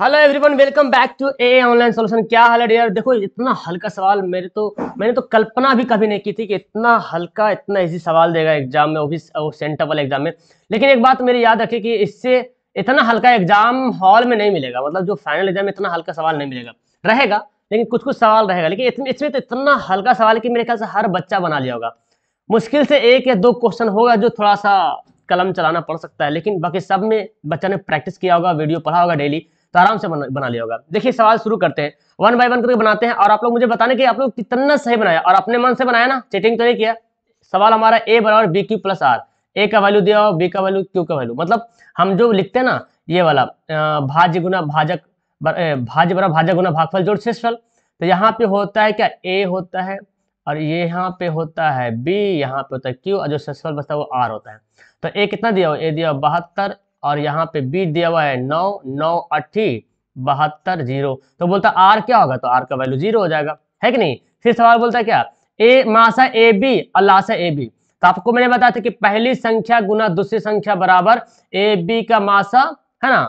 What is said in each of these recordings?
Hello everyone welcome back to a online solution क्या हाल है यार देखो इतना हल्का सवाल मेरे तो मैंने तो कल्पना भी कभी नहीं की थी कि इतना हल्का इतना इजी सवाल देगा एग्जाम में वो भी सेंटर वाले एग्जाम में लेकिन एक बात मेरी याद रखे कि इससे इतना हल्का एग्जाम हॉल में नहीं मिलेगा मतलब जो फाइनल एग्जाम में इतना हल्का सवाल नहीं मिलेगा रहेगा लेकिन कुछ कुछ सवाल रहेगा लेकिन इसमें तो इतना हल्का सवाल कि मेरे ख्याल से हर बच्चा बना लिया होगा मुश्किल से एक या दो क्वेश्चन होगा जो थोड़ा सा कलम चलाना पड़ सकता है लेकिन बाकी सब में बच्चा ने प्रैक्टिस किया होगा वीडियो पढ़ा होगा डेली तो आराम से बना, बना लिया होगा देखिए सवाल शुरू करते हैं वन बाय वन करके बनाते हैं और आप लोग मुझे बताने की आप लोग कितना सही बनाया और अपने मन से बनाया ना चेटिंग तो नहीं किया सवाल हमारा ए बराबर B Q plus R A का वैल्यू दिया और बी का वैल्यू क्यू का वैल्यू मतलब हम जो लिखते हैं ना ये वाला भाज्य गुना भाजक भाज्य बराबर भाजा गुना भागफल जोड़ शेषफल तो यहाँ पे होता है क्या ए होता है और ये यहाँ पे होता है बी यहाँ पे होता है क्यू और जो शेषफल बचता है वो आर होता है तो ए कितना दिया हो ए दिया बहत्तर और यहाँ पे बी दिया हुआ है नौ नौ अट्ठी बहत्तर जीरो तो बोलता है आर क्या होगा तो आर का वैल्यू जीरो हो जाएगा है कि नहीं फिर सवाल बोलता है क्या ए मासा ए बी और लाशा ए बी तो आपको मैंने बताया था कि पहली संख्या गुना दूसरी संख्या बराबर ए बी का मासा है ना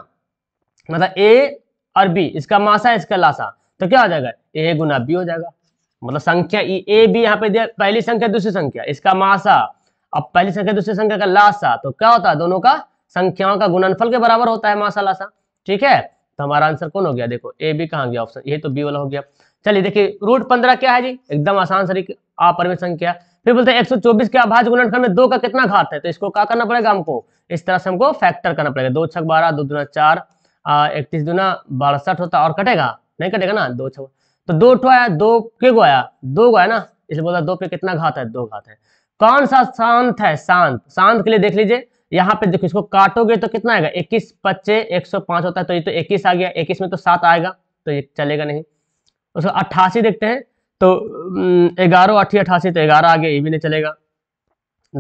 मतलब ए और बी इसका मासा इसका लाशा तो क्या हो जाएगा ए गुना बी हो जाएगा मतलब संख्या ए बी यहाँ पे दिया पहली संख्या दूसरी संख्या इसका मासा अब पहली संख्या दूसरी संख्या का लाशा तो क्या होता है दोनों का संख्याओं का गुणनफल के बराबर होता है माशाला सा ठीक है तो हमारा आंसर कौन हो गया देखो ए बी कहाँ गया ऑप्शन ये तो बी वाला हो गया चलिए देखिए रूट पंद्रह क्या है जी एकदम आसान सर अपरिमित संख्या फिर बोलते हैं 124 के अभाज गुणनफल में दो का कितना घात है तो इसको क्या करना पड़ेगा हमको इस तरह से हमको फैक्टर करना पड़ेगा दो छक बारह दो दुना चार इकतीस दुना बासठ होता और कटेगा नहीं कटेगा ना दो छक तो दो ठो आया दो के गो आया दो गो आया ना इसलिए बोलता दो पे कितना घात है दो घात है कौन सा शांत है शांत शांत के लिए देख लीजिए यहाँ पे देखो इसको काटोगे तो कितना आएगा इक्कीस पच्चे एक सौ पांच होता है तो ये तो इक्कीस आ गया इक्कीस में तो सात आएगा तो ये चलेगा नहीं उसको अट्ठासी देखते हैं तो ग्यारह अट्ठी अट्ठासी तो ग्यारह आ गया ये भी नहीं चलेगा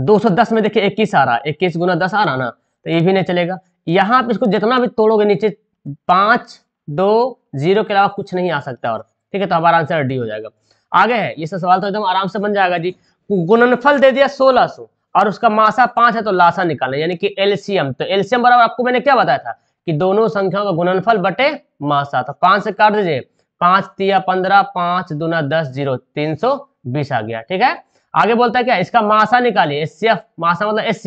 210 में देखिए 21 आ रहा है इक्कीस गुना दस आ रहा ना तो ये भी नहीं चलेगा यहाँ पे इसको जितना भी तोड़ोगे नीचे पाँच दो जीरो के अलावा कुछ नहीं आ सकता और ठीक है तो हमारा आंसर डी हो जाएगा आगे है ये सब सवाल तो एकदम आराम से बन जाएगा जी गुणनफल दे दिया सोलह सौ और उसका मासा पांच है तो लासा निकालना यानी कि एलसीएम तो एलसीएम बराबर आपको मैंने क्या बताया था कि दोनों संख्याओं का गुणनफल बटे मासा तो पांच से काट दीजिए पांच तिया पंद्रह पांच दूना दस जीरो तीन सौ बीस आ गया ठीक है आगे बोलता है क्या इसका मासा निकालिए एस मासा मतलब एस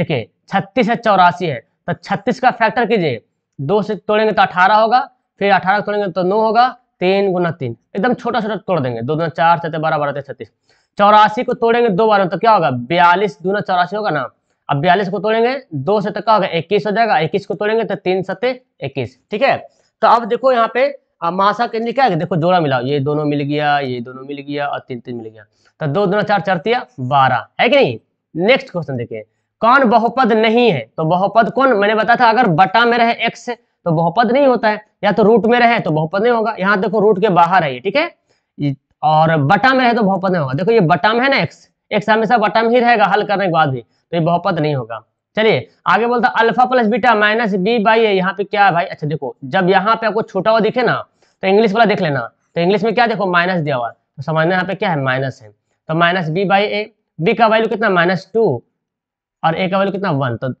देखिए छत्तीस है चौरासी है तो छत्तीस का फैक्टर कीजिए दो से तोड़ेंगे तो अठारह होगा फिर अठारह तोड़ेंगे तो नौ होगा तीन गुना तीन एकदम छोटा छोटा तोड़ देंगे दो दुना चार चाहते बारह बारह छत्तीस चौरासी को तोड़ेंगे दो बार में तो क्या होगा बयालीस दूना चौरासी होगा ना अब बयालीस को तोड़ेंगे दो से तो क्या होगा इक्कीस हो जाएगा इक्कीस को तोड़ेंगे तो तीन सत्य इक्कीस ठीक है तो अब देखो यहाँ पे महासा के क्या है देखो जोड़ा मिला ये दोनों मिल गया ये दोनों मिल गया और तीन तीन मिल गया तो दो दोनों चार चार बारह है कि नहीं नेक्स्ट क्वेश्चन देखिए कौन बहुपद नहीं है तो बहुपद कौन मैंने बताया था अगर बटा में रहे एक्स तो बहुपद नहीं होता है या तो रूट में रहे तो बहुपद नहीं होगा यहाँ देखो रूट के बाहर है ये ठीक है और बटा में है तो बहुपद में होगा देखो ये बटा में है ना एक्स एक्स हमेशा बटा में ही रहेगा हल करने के बाद भी तो ये बहुपद नहीं होगा चलिए आगे बोलता alpha plus beta minus B by यहाँ पे क्या है भाई अच्छा देखो जब यहाँ पे आपको छोटा हुआ दिखे ना तो इंग्लिश वाला देख लेना तो इंग्लिश में क्या देखो माइनस दिया हुआ तो समझना यहाँ पे क्या है माइनस है तो minus B by A B का वैल्यू कितना माइनस टू और ए का वैल्यू कितना वन तो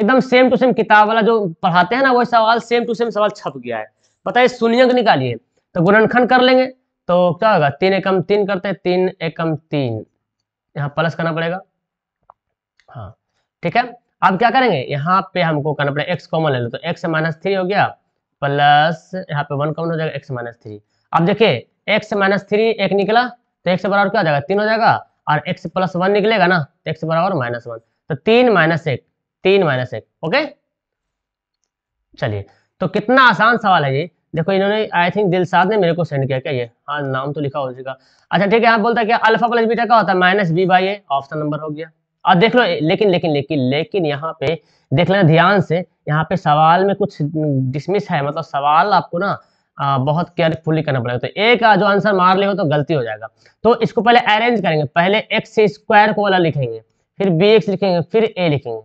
एकदम सेम टू सेम किताब वाला जो पढ़ाते हैं ना वही सवाल सेम टू सेम सवाल छप गया है बताइए शून्य निकालिए तो गुणनखंड कर लेंगे तो क्या होगा तीन एकम तीन करते हैं तीन एकम तीन यहाँ प्लस करना पड़ेगा हाँ ठीक है अब क्या करेंगे यहाँ पे हमको करना पड़ेगा एक्स कॉमन ले लो तो एक्स माइनस थ्री हो गया प्लस यहाँ पे वन कॉमन हो जाएगा एक्स माइनस थ्री अब देखिए एक्स माइनस थ्री एक निकला तो एक्स बराबर क्या हो जाएगा तीन हो जाएगा और एक्स प्लस वन निकलेगा ना तो एक्स बराबर माइनस वन तो तीन माइनस एक तीन माइनस एक ओके चलिए तो कितना आसान सवाल है ये देखो इन्होंने आई थिंक दिलसाद ने मेरे को सेंड किया क्या ये हाँ नाम तो लिखा हो जाएगा अच्छा ठीक है यहाँ बोलता है क्या अल्फा प्लस बीटा का होता है minus B by A option number हो गया अब देख लो लेकिन लेकिन लेकिन लेकिन यहाँ पे देख लेना ध्यान से यहाँ पे सवाल में कुछ डिसमिस है मतलब सवाल आपको ना आ, बहुत केयरफुली करना पड़ेगा तो एक जो आंसर मार ले हो तो गलती हो जाएगा तो इसको पहले अरेंज करेंगे पहले एक्स स्क्वायर को वाला लिखेंगे फिर बी एक्स लिखेंगे फिर ए लिखेंगे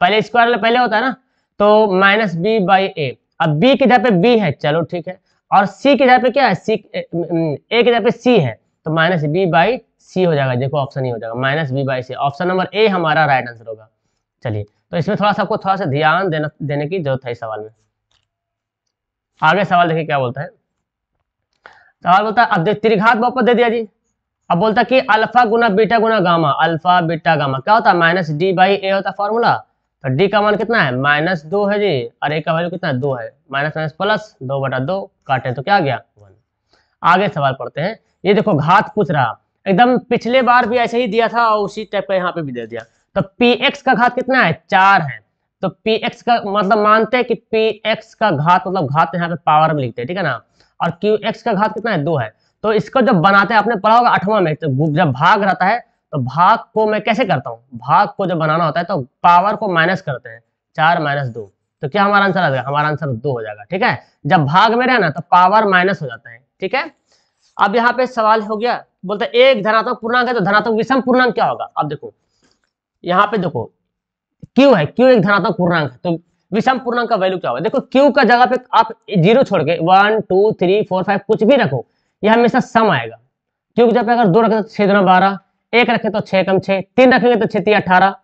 पहले स्क्वायर पहले होता है ना तो माइनस बी बाई ए अब बी की जगह पे बी है चलो ठीक है और सी की जगह पे क्या है सी ए की जगह पे सी है तो माइनस बी बाई सी हो जाएगा देखो ऑप्शन ही हो जाएगा minus B by C option number A हमारा राइट आंसर होगा चलिए तो इसमें थोड़ा सा आपको थोड़ा सा ध्यान देना देने की जरूरत है इस सवाल में आगे सवाल देखिए क्या बोलता है सवाल बोलता है अब त्रिघात बहुपद दे दिया जी अब बोलता है कि अल्फा गुना बीटा गुना गामा अल्फा बीटा गामा क्या होता है माइनस डी बाई ए होता फॉर्मूला तो डी का मान कितना है माइनस दो है जी और ए का वैल्यू कितना है दो है माइनस माइनस प्लस दो बटा दो काटे तो क्या आ गया वन आगे सवाल पढ़ते हैं ये देखो घात पूछ रहा एकदम पिछले बार भी ऐसे ही दिया था और उसी टाइप का यहाँ पे भी दे दिया तो पी एक्स का घात कितना है चार है तो पी एक्स का मतलब मानते हैं कि पी एक्स का घात मतलब घात यहाँ पे पावर में लिखते हैं ठीक है ना और क्यू एक्स का घात कितना है दो है तो इसको जब बनाते हैं आपने पढ़ा होगा आठवां में तो जब भाग रहता है तो भाग को मैं कैसे करता हूँ भाग को जब बनाना होता है तो पावर को माइनस करते हैं चार माइनस दो तो क्या हमारा आंसर आ जाएगा हमारा आंसर दो हो जाएगा ठीक है जब भाग में रहना तो पावर माइनस हो जाता है ठीक है अब यहाँ पे सवाल हो गया बोलते एक धनात्मक पूर्णांक है तो धनात्मक विषम पूर्णांक क्या होगा अब देखो यहाँ पे देखो क्यू है क्यू एक धनात्मक पूर्णांक है तो विषम पूर्णांक का वैल्यू क्या होगा देखो क्यू का जगह पे आप जीरो छोड़ के one two three four five कुछ भी रखो यह हमेशा सम आएगा क्योंकि जब अगर दो रखे तो छह दो बारह एक रखे तो छह कम छह तीन रखेंगे तो छत्ती अठारह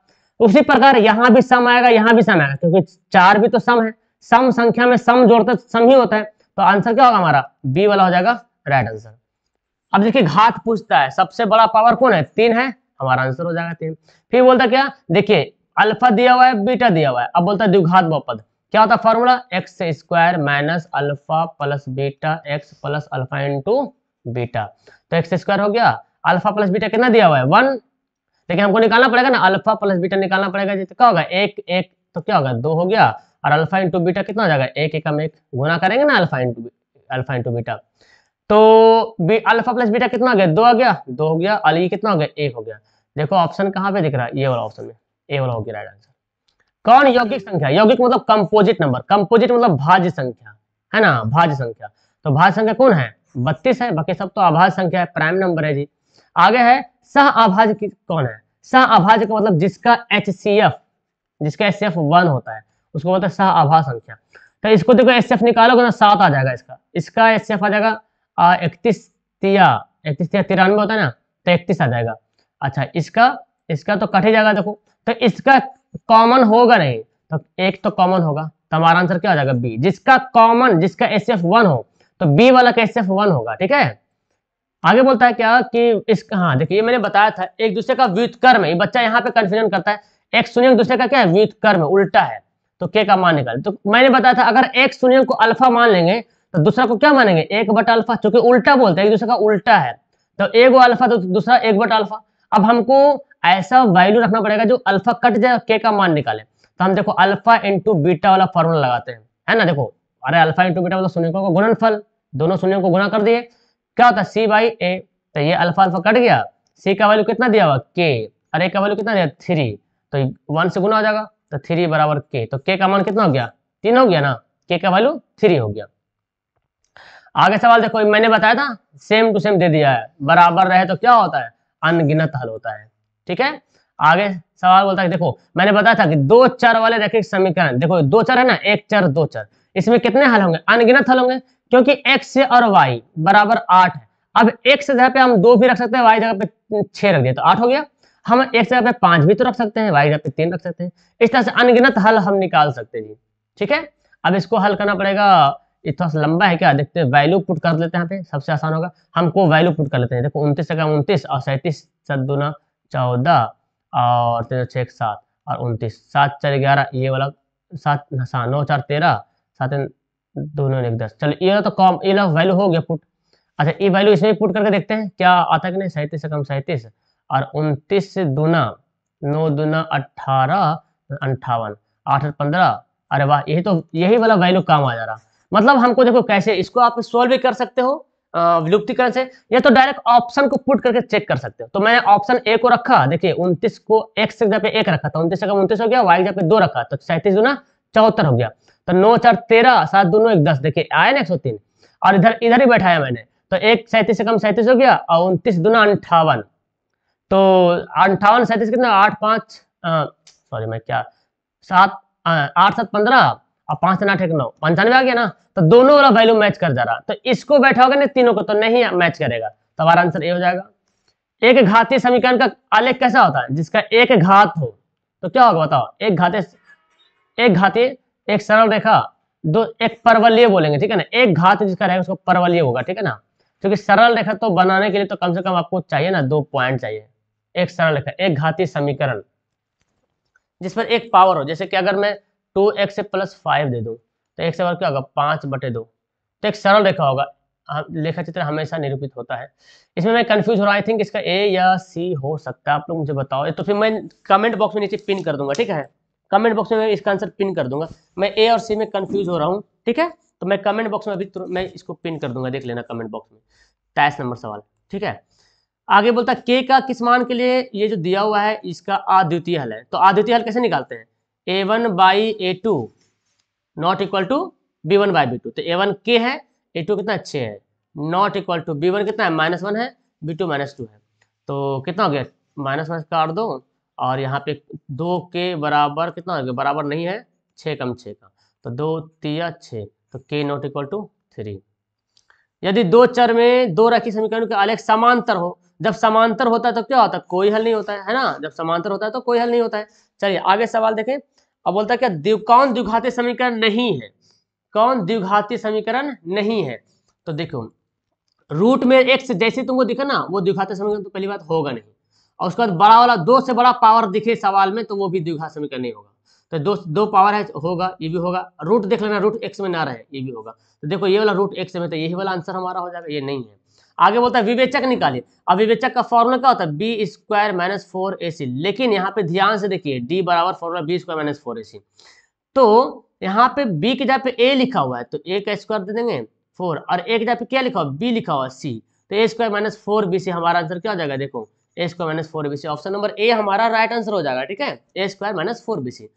उसी प्रकार यहाँ भी सम आएगा यहाँ भी सम आएगा क्योंकि चार भी तो सम है सम संख्या में सम जोड़ते तो सम ही होता है तो आंसर क्या होगा हमारा बी वाला हो जाएगा राइट आंसर अब देखिए घात पूछता है सबसे बड़ा पावर कौन है तीन है हमारा आंसर हो जाएगा तीन फिर बोलता क्या देखिए अल्फा दिया हुआ है बीटा दिया हुआ है अब बोलता है द्विघात बहुपद क्या होता है formula X square minus alpha plus beta X plus alpha into beta तो एक्स स्क्वायर हो गया अल्फा प्लस बीटा कितना दिया हुआ है वन लेकिन हमको निकालना पड़ेगा ना अल्फा प्लस बीटा निकालना पड़ेगा तो क्या होगा एक एक तो क्या होगा दो हो गया और अल्फा इंटू बीटा कितना हो जाएगा एक एक हम एक गुना करेंगे ना alpha into alpha into beta तो बी अल्फा प्लस बीटा कितना हो गया दो आ गया दो हो गया अली कितना हो गया एक हो गया देखो ऑप्शन कहाँ पे दिख रहा है ये वाला ऑप्शन में ए वाला हो गया राइट आंसर कौन यौगिक संख्या यौगिक मतलब कंपोजिट नंबर कंपोजिट मतलब भाज्य संख्या है ना भाज्य संख्या तो भाज्य संख्या कौन है बत्तीस है बाकी सब तो अभाज्य संख्या है प्राइम नंबर है जी आगे है सह आभाज कौन है सह आभाज का मतलब जिसका एच जिसका एस एफ वन होता है उसको मतलब सह आभा संख्या तो इसको देखो एस एफ निकालोगे तो सात आ जाएगा इसका इसका एस एफ आ जाएगा इकतीस तिया इकतीस तिया तिरानवे होता है ना तो इकतीस आ जाएगा अच्छा इसका इसका तो कट ही जाएगा देखो तो इसका कॉमन होगा नहीं तो एक तो कॉमन होगा तो हमारा आंसर क्या आ जाएगा बी जिसका कॉमन जिसका एस एफ वन हो तो बी वाला का एस एफ वन होगा ठीक है आगे बोलता है क्या कि इस हाँ देखिए मैंने बताया था एक दूसरे का व्युतकर्म है बच्चा यहाँ पे कन्फ्यूजन करता है एक शून्य दूसरे का क्या है व्युतकर्म उल्टा है तो के का मान निकाल तो मैंने बताया था अगर एक शून्य को अल्फा मान लेंगे तो दूसरा को क्या मानेंगे एक बटा अल्फा चूंकि उल्टा बोलते हैं एक दूसरे का उल्टा है तो एक वो अल्फा तो दूसरा एक बटा अल्फा अब हमको ऐसा वैल्यू रखना पड़ेगा जो अल्फा कट जाए के का मान निकाले तो हम देखो अल्फा इंटू बीटा वाला फॉर्मूला लगाते हैं है ना देखो अरे अल्फा इंटू बीटा वाला शून्य को गुणनफल दोनों शून्य को गुणा कर दिए क्या होता है सी बाई ए तो ये अल्फा अल्फा कट गया सी का वैल्यू कितना दिया हुआ के और ए का वैल्यू कितना दिया थ्री तो वन से गुना हो जाएगा तो थ्री बराबर के तो के का मान कितना हो गया तीन हो गया ना के का वैल्यू थ्री हो गया आगे सवाल देखो मैंने बताया था सेम टू सेम दे दिया है बराबर रहे तो क्या होता है अनगिनत हल होता है ठीक है आगे सवाल बोलता है देखो मैंने बताया था कि दो चर वाले रैखिक समीकरण देखो दो चर है ना एक चर दो चर इसमें कितने हल होंगे अनगिनत हल होंगे क्योंकि एक्स और वाई बराबर आठ है अब एक्स जगह पे हम दो भी रख सकते हैं वाई जगह पे छह रख दिया तो आठ हो गया हम एक जगह पे पांच भी तो रख सकते हैं वाई जगह पे तीन रख सकते हैं इस तरह से अनगिनत हल हम निकाल सकते हैं ठीक है अब इसको हल करना पड़ेगा ये थोड़ा सा लंबा है क्या देखते हैं वैल्यू पुट कर लेते हैं यहाँ पे सबसे आसान होगा हमको वैल्यू पुट कर लेते हैं देखो उनतीस जगह उनतीस और सैंतीस सात दूना चौदह और तीन छः सात और उनतीस सात चार ग्यारह ये वाला सात नौ चार तेरह सात दोनों ने एक दस चलो ये तो कॉम ये वैल्यू हो गया पुट अच्छा ये वैल्यू इसमें पुट करके देखते हैं क्या आता कि नहीं सैंतीस से कम सैंतीस और उनतीस से दूना नौ दूना अट्ठारह अंठावन आठ पंद्रह अरे वाह यही तो यही वाला वैल्यू काम आ जा रहा मतलब हमको देखो कैसे इसको आप सोल्व भी कर सकते हो विलुप्तिकरण से या तो डायरेक्ट ऑप्शन को पुट करके चेक कर सकते हो तो मैंने ऑप्शन ए को रखा देखिए उनतीस को एक्स जगह पे एक रखा था उनतीस कम उनतीस हो गया वाई जगह पे दो रखा तो सैंतीस गुना चौहत्तर हो गया तो नौ चार तेरह सात दोनों एक दस देखिए आया ना एक सौ तीन और इधर इधर ही बैठाया मैंने तो एक सैंतीस से कम सैंतीस हो गया और उनतीस दोनों अंठावन तो अंठावन सैंतीस कितना आठ पाँच सॉरी मैं क्या सात आठ सात पंद्रह और पांच तीन आठ एक नौ पंचानवे आ गया ना तो दोनों वाला वैल्यू मैच कर जा रहा तो इसको बैठा होगा ना तीनों को तो नहीं मैच करेगा तो हमारा आंसर ये हो जाएगा एक घातीय समीकरण का आलेख कैसा होता है जिसका एक घात हो तो क्या होगा बताओ एक घाते एक घाती एक सरल रेखा दो एक परवलिय बोलेंगे ठीक है ना एक घात जिसका रहेगा उसको परवलीय होगा ठीक है ना क्योंकि सरल रेखा तो बनाने के लिए तो कम से कम आपको चाहिए ना दो पॉइंट चाहिए एक सरल रेखा एक घाती समीकरण जिस पर एक पावर हो जैसे कि अगर मैं टू एक्स प्लस फाइव दे दूँ तो एक से क्या होगा पाँच बटे दो तो एक सरल रेखा होगा हाँ, लेखा चित्र हमेशा निरूपित होता है इसमें मैं कंफ्यूज हो रहा आई थिंक इसका ए या सी हो सकता है आप लोग मुझे बताओ तो फिर मैं कमेंट बॉक्स में नीचे पिन कर दूंगा ठीक है कमेंट बॉक्स में मैं इसका आंसर पिन कर दूंगा मैं ए और सी में कंफ्यूज हो रहा हूँ ठीक है तो मैं कमेंट बॉक्स में अभी मैं इसको पिन कर दूंगा देख लेना कमेंट बॉक्स में तेईस नंबर सवाल ठीक है आगे बोलता के का किस मान के लिए ये जो दिया हुआ है इसका आद्वितीय हल है तो आद्वितीय हल कैसे निकालते हैं A one by A two not equal to B one by B two तो ए वन के है ए टू कितना अच्छे है not equal to B one कितना है माइनस वन है बी टू माइनस टू है तो कितना हो गया माइनस माइनस काट दो और यहाँ पे दो के बराबर कितना हो गया बराबर नहीं है छः कम छः का तो दो तिया छः तो के नॉट इक्वल टू थ्री यदि दो चर में दो रखी समीकरण के आलेख समांतर हो जब समांतर होता है तो क्या होता है कोई हल नहीं होता है है ना जब समांतर होता है तो कोई हल नहीं होता है चलिए आगे सवाल देखें अब बोलता है क्या दिव, कौन द्विघाती समीकरण नहीं है कौन द्विघाती समीकरण नहीं है तो देखो रूट में एक्स जैसे तुमको दिखा ना वो द्विघाती समीकरण तो पहली बात होगा नहीं और उसके बाद बड़ा वाला दो से बड़ा पावर दिखे सवाल में तो वो भी द्विघात समीकरण नहीं होगा तो दो दो पावर है होगा ये भी होगा रूट देख लेना रूट एक्स में ना रहे ये भी होगा तो देखो ये वाला रूट एक्स में तो यही वाला आंसर हमारा हो जाएगा ये नहीं है आगे बोलता है विवेचक निकालिए अब विवेचक का फॉर्मूला क्या होता है B square minus four A C लेकिन यहाँ पे ध्यान से देखिए डी बराबर formula B square minus four A C तो यहाँ पे बी के जगह पे ए लिखा हुआ है तो ए का स्क्वायर दे देंगे फोर और ए के जगह पे क्या लिखा हुआ बी लिखा हुआ सी तो A square minus four B C हमारा आंसर क्या हो जाएगा देखो A square minus four B C option number A हमारा राइट आंसर हो जाएगा ठीक है A square minus four B C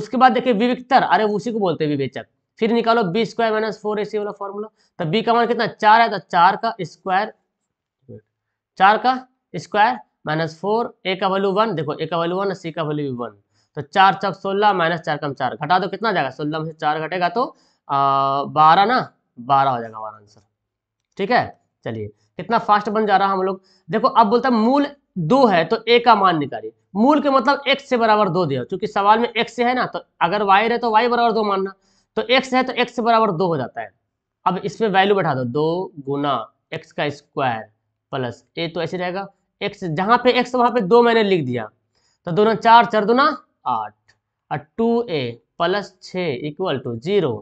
उसके बाद देखिए विविक्तर अरे उसी को बोलते हैं विवेचक फिर निकालो B square minus four A C वाला फॉर्मूला तो बी का मान कितना चार है तो चार का स्क्वायर चार का स्क्वायर माइनस फोर ए का वैल्यू वन देखो ए का वैल्यू वन सी का वैल्यू वन तो चार चौक सोलह माइनस चार कम चार घटा दो कितना जाएगा सोलह में से चार घटेगा तो बारह ना बारह हो जाएगा हमारा आंसर ठीक है चलिए कितना फास्ट बन जा रहा हम लोग देखो अब बोलता है मूल दो है तो ए का मान निकालिए मूल के मतलब एक्स से बराबर दो दिया क्योंकि सवाल में एक्स है ना तो अगर वाई रहे तो वाई बराबर दो मानना तो एक्स है तो एक्स से बराबर दो हो जाता है अब इसमें वैल्यू बैठा दो दो गुना एक्स का स्क्वायर प्लस ए तो ऐसे रहेगा एक्स जहां पे एक्स वहां पे दो मैंने लिख दिया तो दोनों चार चार दोना आठ और टू ए प्लस छ equal to zero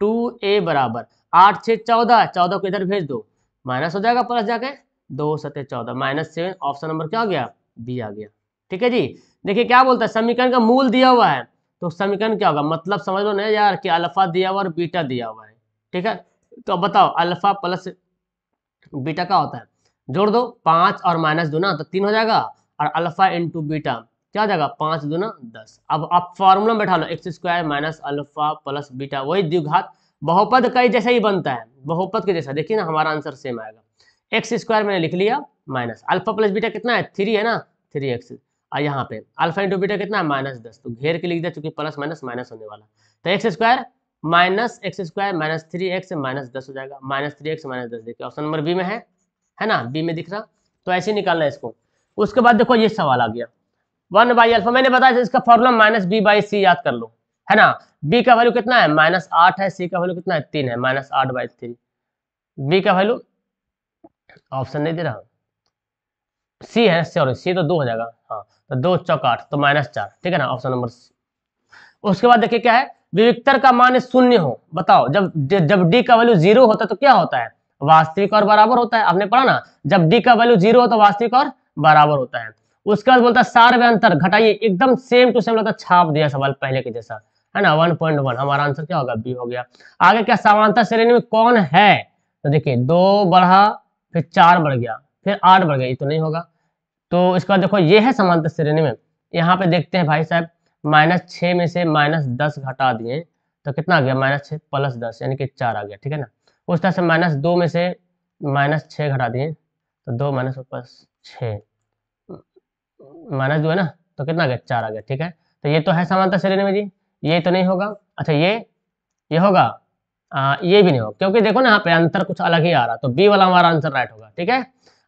two A बराबर आठ छः चौदह चौदह को इधर भेज दो माइनस हो जाएगा प्लस जाके दो सत्य चौदह माइनस सेवन ऑप्शन नंबर क्या हो गया बी आ गया ठीक है जी देखिए क्या बोलता है समीकरण का मूल दिया हुआ है तो समीकरण क्या होगा मतलब समझ लो ना यार कि अल्फा दिया हुआ और बीटा दिया हुआ है ठीक है तो अब बताओ अल्फा प्लस बीटा क्या होता है जोड़ दो पांच और माइनस दो ना तो तीन हो जाएगा और अल्फा इंटू बीटा क्या हो जाएगा दो ना दस अब आप फॉर्मूला बैठा लो X square minus alpha plus beta वही द्विघात बहुपद का जैसा ही बनता है बहुपद के जैसा देखिए ना हमारा आंसर सेम आएगा एक्स स्क्वायर मैंने लिख लिया माइनस अल्फा प्लस बीटा कितना है थ्री है ना थ्री एक्स और यहाँ पे अल्फा इंटू बीटा कितना है माइनस दस तो घेर के लिख दिया चूंकि प्लस माइनस माइनस होने वाला तो X square minus X square minus three X minus दस हो जाएगा माइनस थ्री एक्स माइनस दस देखिए ऑप्शन नंबर बी में है है ना बी में दिख रहा तो ऐसे ही निकालना है इसको उसके बाद देखो ये सवाल आ गया वन बाई अल्फा मैंने बताया इसका formula minus B by C याद कर लो है ना बी का वैल्यू कितना है माइनस आठ है सी का वैल्यू कितना है तीन है माइनस आठ बाई थ्री बी का वैल्यू ऑप्शन नहीं दे रहा सी है सॉरी सी तो दो हो जाएगा हाँ तो दो चौक आठ तो माइनस चार ठीक है ना ऑप्शन नंबर सी उसके बाद देखिए क्या है विविक्तर का मान शून्य हो बताओ जब जब डी का वैल्यू जीरो होता है तो क्या होता है वास्तविक और बराबर होता है आपने पढ़ा ना जब डी का वैल्यू जीरो होता है वास्तविक और बराबर होता है उसके बाद बोलता है सार्वय अंतर घटाइए एकदम सेम टू सेम लगता छाप दिया सवाल पहले के जैसा है ना वन पॉइंट वन हमारा आंसर क्या होगा बी हो गया आगे क्या समानता श्रेणी में कौन है तो देखिए दो बढ़ा फिर चार बढ़ गया फिर आठ बढ़ गया ये तो नहीं होगा तो इसके बाद देखो ये है समानता श्रेणी में यहाँ पे देखते हैं भाई साहब माइनस छः में से माइनस दस घटा दिए तो कितना आ गया माइनस छः प्लस दस यानी कि चार आ गया ठीक है ना उस तरह से माइनस दो में से माइनस छः घटा दिए तो दो माइनस प्लस छः माइनस दो है ना तो कितना आ गया चार आ गया ठीक है तो ये तो है समानता श्रेणी में जी ये तो नहीं होगा अच्छा ये ये होगा आ, ये भी नहीं होगा क्योंकि देखो ना यहाँ पे अंतर कुछ अलग ही आ रहा तो बी वाला हमारा आंसर राइट होगा ठीक है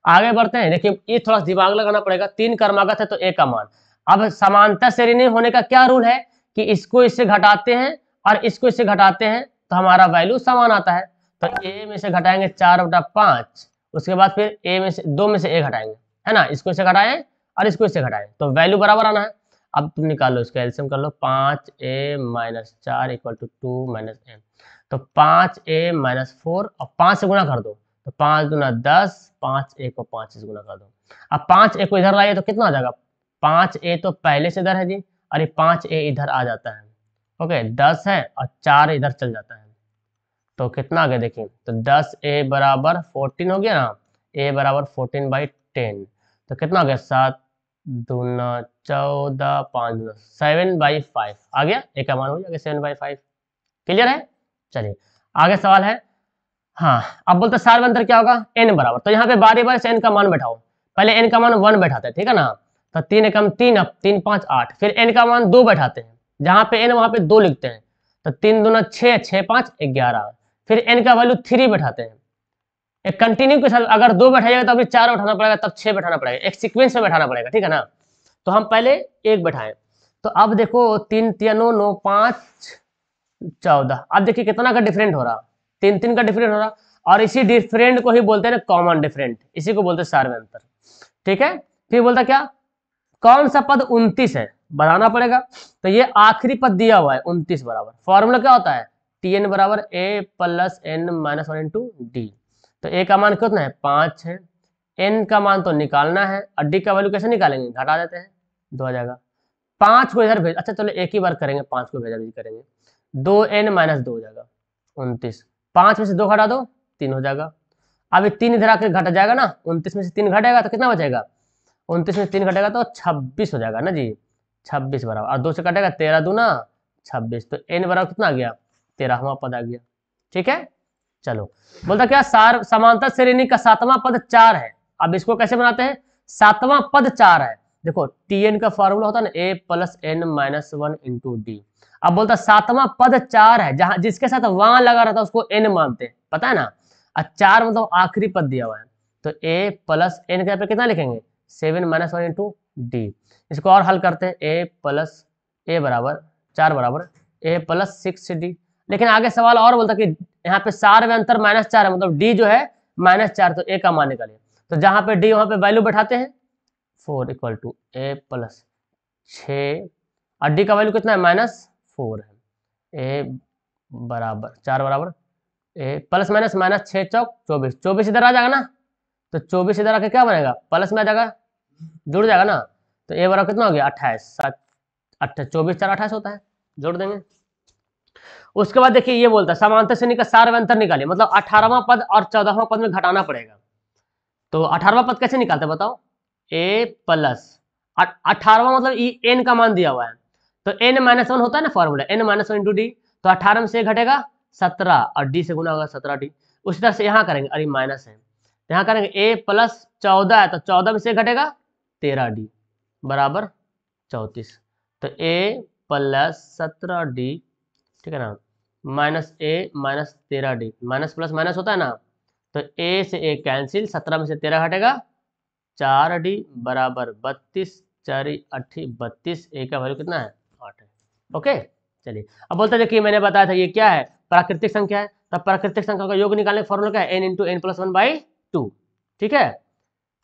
आगे बढ़ते हैं देखिए ये थोड़ा दिमाग लगाना पड़ेगा तीन कर्मागत है तो ए का मान अब समानता श्रेणी होने का क्या रूल है कि इसको इससे घटाते हैं और इसको इससे घटाते हैं तो हमारा वैल्यू समान आता है तो ए में से घटाएंगे चार बटा पांच उसके बाद फिर ए में से दो में से ए घटाएंगे है ना इसको इससे घटाएं और इसको इससे घटाएं तो वैल्यू बराबर आना है अब तुम निकालो इसका एल्सियम कर लो पाँच ए माइनस चार equal to two minus M तो पाँच ए माइनस फोर और पाँच से गुना कर दो तो पाँच गुना दस पाँच ए को पाँच से गुना कर दो अब पाँच ए को इधर लाइए तो कितना आ जाएगा पाँच ए तो पहले से इधर है जी और ये पाँच ए इधर आ जाता है ओके दस है और चार इधर चल जाता है तो कितना आ गया देखिए तो दस ए बराबर फोर्टीन हो गया ना ए बराबर फोर्टीन बाई टेन तो कितना हो गया सात दूना चौदह पाँच दूना सेवन बाई फाइव आ गया एक का हो जाएगा सेवन बाई फाइव क्लियर है चलिए आगे सवाल है हाँ अब बोलते सार अंतर क्या होगा एन बराबर तो यहाँ पे बारी बार से एन का मान बैठाओ पहले एन का मान वन बैठाते ठीक है ना तो तीन एकम तीन अब तीन पाँच आठ फिर एन का मान दो बैठाते हैं जहाँ पे एन वहाँ पे दो लिखते हैं तो तीन दूना छः छः पाँच ग्यारह फिर एन का वैल्यू थ्री बैठाते हैं एक कंटिन्यू के साथ अगर दो जाएगा तो अभी चार बैठाना पड़ेगा तब छः बैठाना पड़ेगा एक सीक्वेंस में बैठाना पड़ेगा ठीक है ना तो हम पहले एक बैठाएं तो अब देखो तीन तीनों नौ पाँच चौदह अब देखिए कितना का डिफरेंट हो रहा तीन तीन का डिफरेंट हो रहा और इसी डिफरेंट को ही बोलते हैं कॉमन डिफरेंट इसी को बोलते हैं सार्व अंतर ठीक है फिर बोलता क्या कौन सा पद उन्तीस है बढ़ाना पड़ेगा तो ये आखिरी पद दिया हुआ है उन्तीस बराबर फॉर्मूला क्या होता है टी एन बराबर A plus N minus one into D तो ए का मान कितना है पांच है एन का मान तो निकालना है और डी का वैल्यू कैसे निकालेंगे घटा देते हैं दो आ जाएगा पांच को इधर भेज अच्छा चलो एक ही बार करेंगे पांच को भेजा भेजी करेंगे दो एन माइनस दो हो जाएगा उनतीस पांच में से दो घटा दो तीन हो जाएगा अभी तीन इधर आकर घटा जाएगा ना उनतीस में से तीन घटेगा तो कितना बचेगा उनतीस में से तीन घटेगा तो छब्बीस हो जाएगा ना जी छब्बीस बराबर और दो से कटेगा तेरह ना छब्बीस तो एन बराबर कितना आ गया तेरहवा पद आ गया ठीक है चलो बोलता क्या सार समांतर श्रेणी का सातवां पद चार है अब इसको कैसे बनाते हैं सातवां पद चार है देखो टी एन का फॉर्मूला होता है ना A plus N minus one into D अब बोलता सातवां पद चार है जहां जिसके साथ वहां लगा रहता है उसको एन मानते हैं पता है ना अब चार मतलब आखिरी पद दिया हुआ है तो ए प्लस एन के पर कितना लिखेंगे seven minus one into D इसको और हल करते हैं ए प्लस ए बराबर चार बराबर ए प्लस सिक्स डी लेकिन आगे सवाल और बोलता कि यहाँ पे सार में अंतर माइनस चार है मतलब डी जो है माइनस चार तो ए का मान निकालिए तो जहां पे डी वहाँ पे वैल्यू बैठाते हैं four equal to A plus छ और डी का वैल्यू कितना है माइनस फोर है ए बराबर चार बराबर ए प्लस माइनस माइनस छः चौक चौबीस चौबीस इधर आ जाएगा ना तो चौबीस इधर आके क्या बनेगा प्लस में आ जाएगा जुड़ जाएगा ना तो ए बराबर कितना हो गया अट्ठाईस सात अट्ठाईस चौबीस चार अट्ठाईस होता है जोड़ देंगे उसके बाद देखिए ये बोलता है समांतर श्रेणी का अंतर निकाले मतलब अठारहवा पद और चौदहवा पद में घटाना पड़ेगा तो अठारहवा पद कैसे निकालते बताओ ए प्लस अठारहवा मतलब एन का मान दिया हुआ है तो एन माइनस वन होता है ना formula N minus one into D तो अठारह में से घटेगा सत्रह और डी से गुना होगा सत्रह डी उसी तरह से यहाँ करेंगे अरे माइनस है तो यहाँ करेंगे ए प्लस चौदह है तो चौदह में से घटेगा तेरह डी बराबर चौंतीस तो ए प्लस सत्रह डी ठीक है ना माइनस ए माइनस तेरह डी माइनस प्लस माइनस होता है ना तो ए से ए कैंसिल सत्रह में से तेरह हटेगा चार डी बराबर बत्तीस चार अट्ठी बत्तीस ए का वैल्यू कितना है आठ है ओके चलिए अब बोलते देखिए मैंने बताया था ये क्या है प्राकृतिक संख्या है तब प्राकृतिक संख्या का योग निकालने का फॉर्मूला क्या है N into N plus one by two ठीक है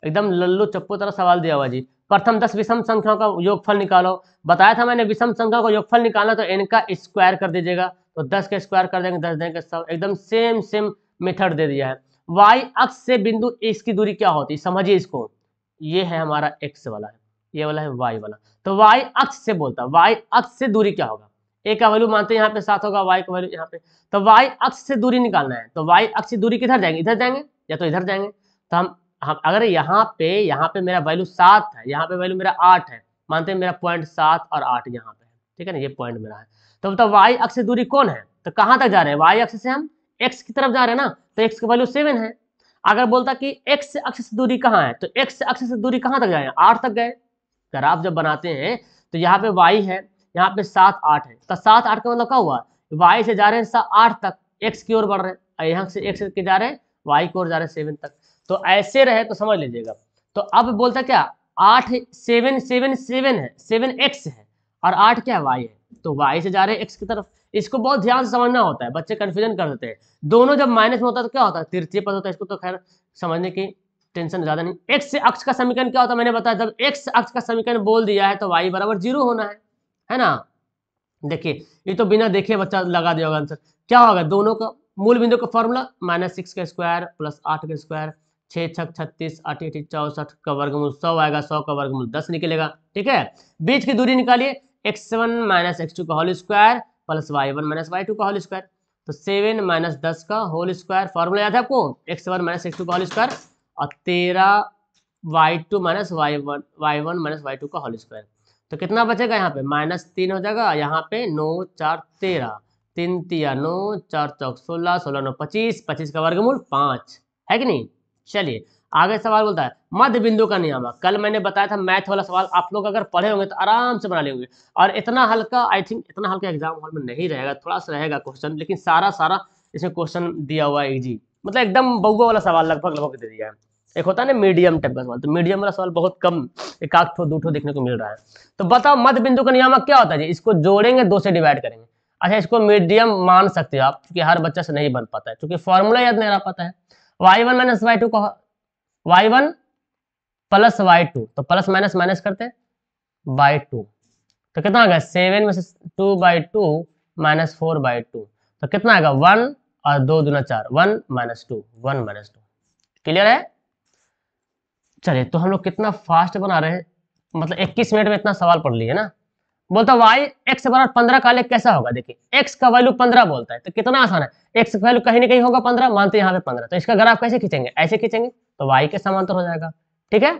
एकदम लल्लू चप्पू तरह सवाल दिया हुआ जी प्रथम दस विषम संख्याओं का योगफल निकालो बताया था मैंने विषम संख्या का योगफल निकालना तो इनका स्क्वायर कर दीजिएगा तो दस का स्क्वायर कर देंगे दस देंगे सब एकदम सेम सेम मेथड दे दिया है वाई अक्ष से बिंदु एक्स की दूरी क्या होती है समझिए इसको ये है हमारा एक्स वाला है ये वाला है वाई वाला तो वाई अक्ष से बोलता है वाई अक्ष से दूरी क्या होगा ए का वैल्यू मानते हैं यहाँ पे सात होगा वाई का वैल्यू यहाँ पे तो वाई अक्ष से दूरी निकालना है तो वाई अक्ष से दूरी किधर जाएंगे इधर जाएंगे या तो इधर जाएंगे तो हम अगर यहाँ पे यहाँ पे मेरा वैल्यू सात है यहाँ पे वैल्यू मेरा आठ है मानते हैं मेरा पॉइंट सात और आठ यहाँ पे है ठीक है ना ये पॉइंट मेरा है तो मतलब वाई अक्ष से दूरी कौन है तो कहाँ तक जा रहे हैं वाई अक्ष से हम एक्स की तरफ जा रहे हैं ना तो एक्स का वैल्यू सेवन है अगर बोलता कि एक्स अक्ष से दूरी कहाँ है तो एक्स अक्ष से दूरी कहाँ तक जाए आठ तक गए ग्राफ जब बनाते हैं तो यहाँ पे वाई है यहाँ पे सात आठ है तो सात आठ का मतलब क्या हुआ वाई से जा रहे हैं आठ तक एक्स की ओर बढ़ रहे हैं यहाँ से एक्स के जा रहे हैं वाई की ओर जा रहे हैं सेवन तक तो ऐसे रहे तो समझ लीजिएगा तो अब बोलता क्या आठ सेवन सेवन सेवन है सेवन एक्स है और आठ क्या है वाई है तो वाई से जा रहे हैं एक्स की तरफ इसको बहुत ध्यान से समझना होता है बच्चे कन्फ्यूजन कर देते हैं दोनों जब माइनस में होता है तो क्या होता है तृतीय पद होता है इसको तो खैर समझने की टेंशन ज्यादा नहीं एक्स से अक्ष का समीकरण क्या होता है मैंने बताया जब एक्स अक्ष का समीकरण बोल दिया है तो वाई बराबर जीरो होना है है ना देखिए ये तो बिना देखे बच्चा लगा दिया होगा आंसर क्या होगा दोनों का मूल बिंदु का फॉर्मूला माइनस सिक्स का स्क्वायर प्लस आठ का स्क्वायर छः छक छत्तीस आठ अठी चौसठ का वर्गमूल सौ आएगा सौ का वर्गमूल दस निकलेगा ठीक है बीच की दूरी निकालिए X one minus X two का whole square plus Y one minus Y two का होल स्क्वायर तो सेवन माइनस दस का होल स्क्वायर फॉर्मूला याद है आपको X one minus X two का होल स्क्वायर और तेरह Y two minus Y one Y one minus Y two का होल स्क्वायर तो कितना बचेगा यहाँ पे माइनस तीन हो जाएगा यहाँ पे नौ चार तेरह तीन तीन नौ चार चौक सोलह सोलह नौ पच्चीस पच्चीस का वर्गमूल पाँच है कि नहीं चलिए आगे सवाल बोलता है मध्य बिंदु का नियामक कल मैंने बताया था मैथ वाला सवाल आप लोग अगर पढ़े होंगे तो आराम से बना लेंगे और इतना हल्का आई थिंक इतना हल्का एग्जाम हॉल में नहीं रहेगा थोड़ा सा रहेगा क्वेश्चन लेकिन सारा सारा इसमें क्वेश्चन दिया हुआ है जी मतलब एकदम बहुआ वाला सवाल लगभग लगभग दे दिया है एक होता है ना मीडियम टाइप का सवाल तो मीडियम वाला सवाल बहुत कम एक आठ दो ठो देखने को मिल रहा है तो बताओ मध्य बिंदु का नियामक क्या होता है जी इसको जोड़ेंगे दो से डिवाइड करेंगे अच्छा इसको मीडियम मान सकते हो आप क्योंकि हर बच्चा से नहीं बन पाता है क्योंकि फॉर्मूला याद नहीं रह पाता है Y one minus Y two को Y one plus Y two तो प्लस माइनस माइनस करते बाई टू तो कितना आ गया सेवन में से two by two minus four by two तो कितना आएगा वन और दो दूना चार one minus two one minus two clear है चलिए तो हम लोग कितना फास्ट बना रहे हैं मतलब 21 मिनट में इतना सवाल पढ़ लिए ना बोलता है वाई एक्स बराबर पंद्रह का लेख कैसा होगा देखिए एक्स का वैल्यू पंद्रह बोलता है तो कितना आसान है एक्स का वैल्यू कहीं ना कहीं होगा पंद्रह मानते यहाँ पे पंद्रह तो इसका ग्राफ कैसे खींचेंगे ऐसे खींचेंगे तो वाई के समांतर हो जाएगा ठीक है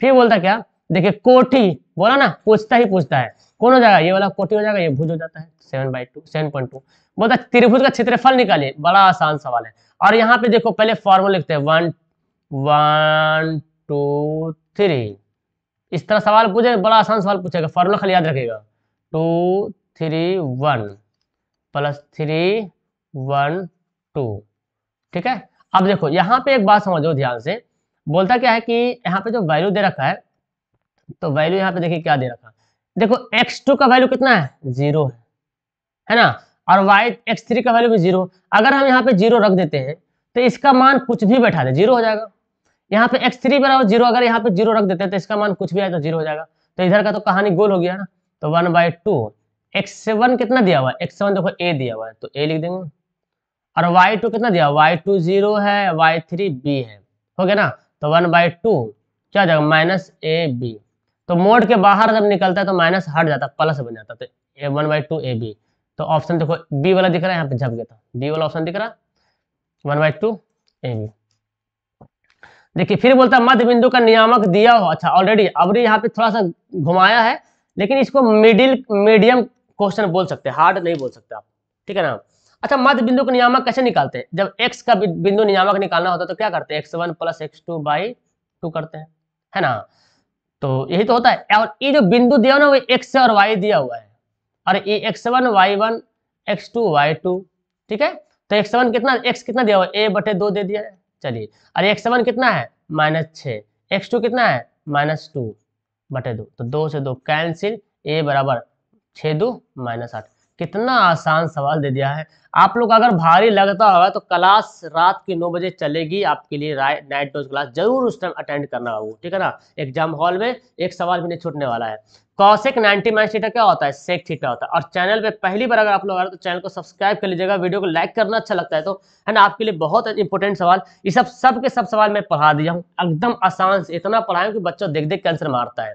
फिर बोलता क्या देखिए कोठी बोला ना पूछता ही पूछता है कौन हो जाएगा ये वाला कोठी हो जाएगा ये भुज हो जाता है seven by two seven point two बोलता है त्रिभुज का क्षेत्रफल निकालिए बड़ा आसान सवाल है और यहाँ पे देखो पहले फॉर्मूला लिखते हैं वन वन टू थ्री इस तरह सवाल पूछे बड़ा आसान सवाल पूछेगा फॉर्मूला खाली याद रखेगा two three one plus three one two ठीक है अब देखो यहाँ पे एक बात समझो ध्यान से बोलता क्या है कि यहाँ पे जो वैल्यू दे रखा है तो वैल्यू यहाँ पे देखिए क्या दे रखा है देखो एक्स टू का वैल्यू कितना है जीरो है है ना और वाई एक्स थ्री का वैल्यू भी जीरो अगर हम यहाँ पे जीरो रख देते हैं तो इसका मान कुछ भी बैठा दे जीरो हो जाएगा यहाँ पे एक्स थ्री बराबर जीरो अगर यहाँ पे जीरो रख देते हैं तो इसका मान कुछ भी आए तो जीरो हो जाएगा तो इधर का तो कहानी गोल हो गया ना तो one by two X seven कितना दिया हुआ है एक्स सेवन देखो ए दिया हुआ है तो ए लिख देंगे और वाई टू कितना दिया वाई टू जीरो है वाई थ्री बी है हो गया ना तो वन बाई टू क्या जाएगा माइनस ए बी तो मोड के बाहर जब निकलता है तो माइनस हट जाता प्लस बन जाता तो A one by two A B तो ऑप्शन देखो बी वाला दिख रहा है यहाँ पे झप गया था बी वाला ऑप्शन दिख रहा one by two A B देखिए फिर बोलता है मध्य बिंदु का नियामक दिया हो अच्छा ऑलरेडी अब यहाँ पे थोड़ा सा घुमाया है लेकिन इसको मिडिल मीडियम क्वेश्चन बोल सकते हैं हार्ड नहीं बोल सकते आप ठीक है ना अच्छा मध्य बिंदु को नियामक कैसे निकालते हैं जब x का बिंदु नियामक निकालना होता है तो क्या करते हैं X one plus X two by two करते हैं है ना तो यही तो होता है और ये जो बिंदु दिया ना वो एक्स और वाई दिया हुआ है और ये X one Y one X two Y two ठीक है तो एक्स वन कितना एक्स कितना दिया हुआ है ए बटे दो दे दिया है चलिए और एक्स वन कितना है माइनस छ एक्स टू कितना है माइनस टू बटे दो तो दो से दो कैंसिल ए बराबर छः दो माइनस आठ कितना आसान सवाल दे दिया है आप लोग अगर भारी लगता होगा तो क्लास रात की नौ बजे चलेगी आपके लिए नाइट डोज क्लास जरूर उस टाइम अटेंड करना होगा ठीक है ना एग्जाम हॉल में एक सवाल भी नहीं छूटने वाला है कौशिक नाइनटी माइनस थीटा क्या होता है सेक थीटा होता है और चैनल पे पहली बार अगर आप लोग आ रहे हो तो चैनल को सब्सक्राइब कर लीजिएगा वीडियो को लाइक करना अच्छा लगता है तो है ना आपके लिए बहुत इंपॉर्टेंट सवाल ये सब सब के सब सवाल मैं पढ़ा दिया हूँ एकदम आसान से इतना पढ़ाया कि बच्चों देख देख के आंसर मारता है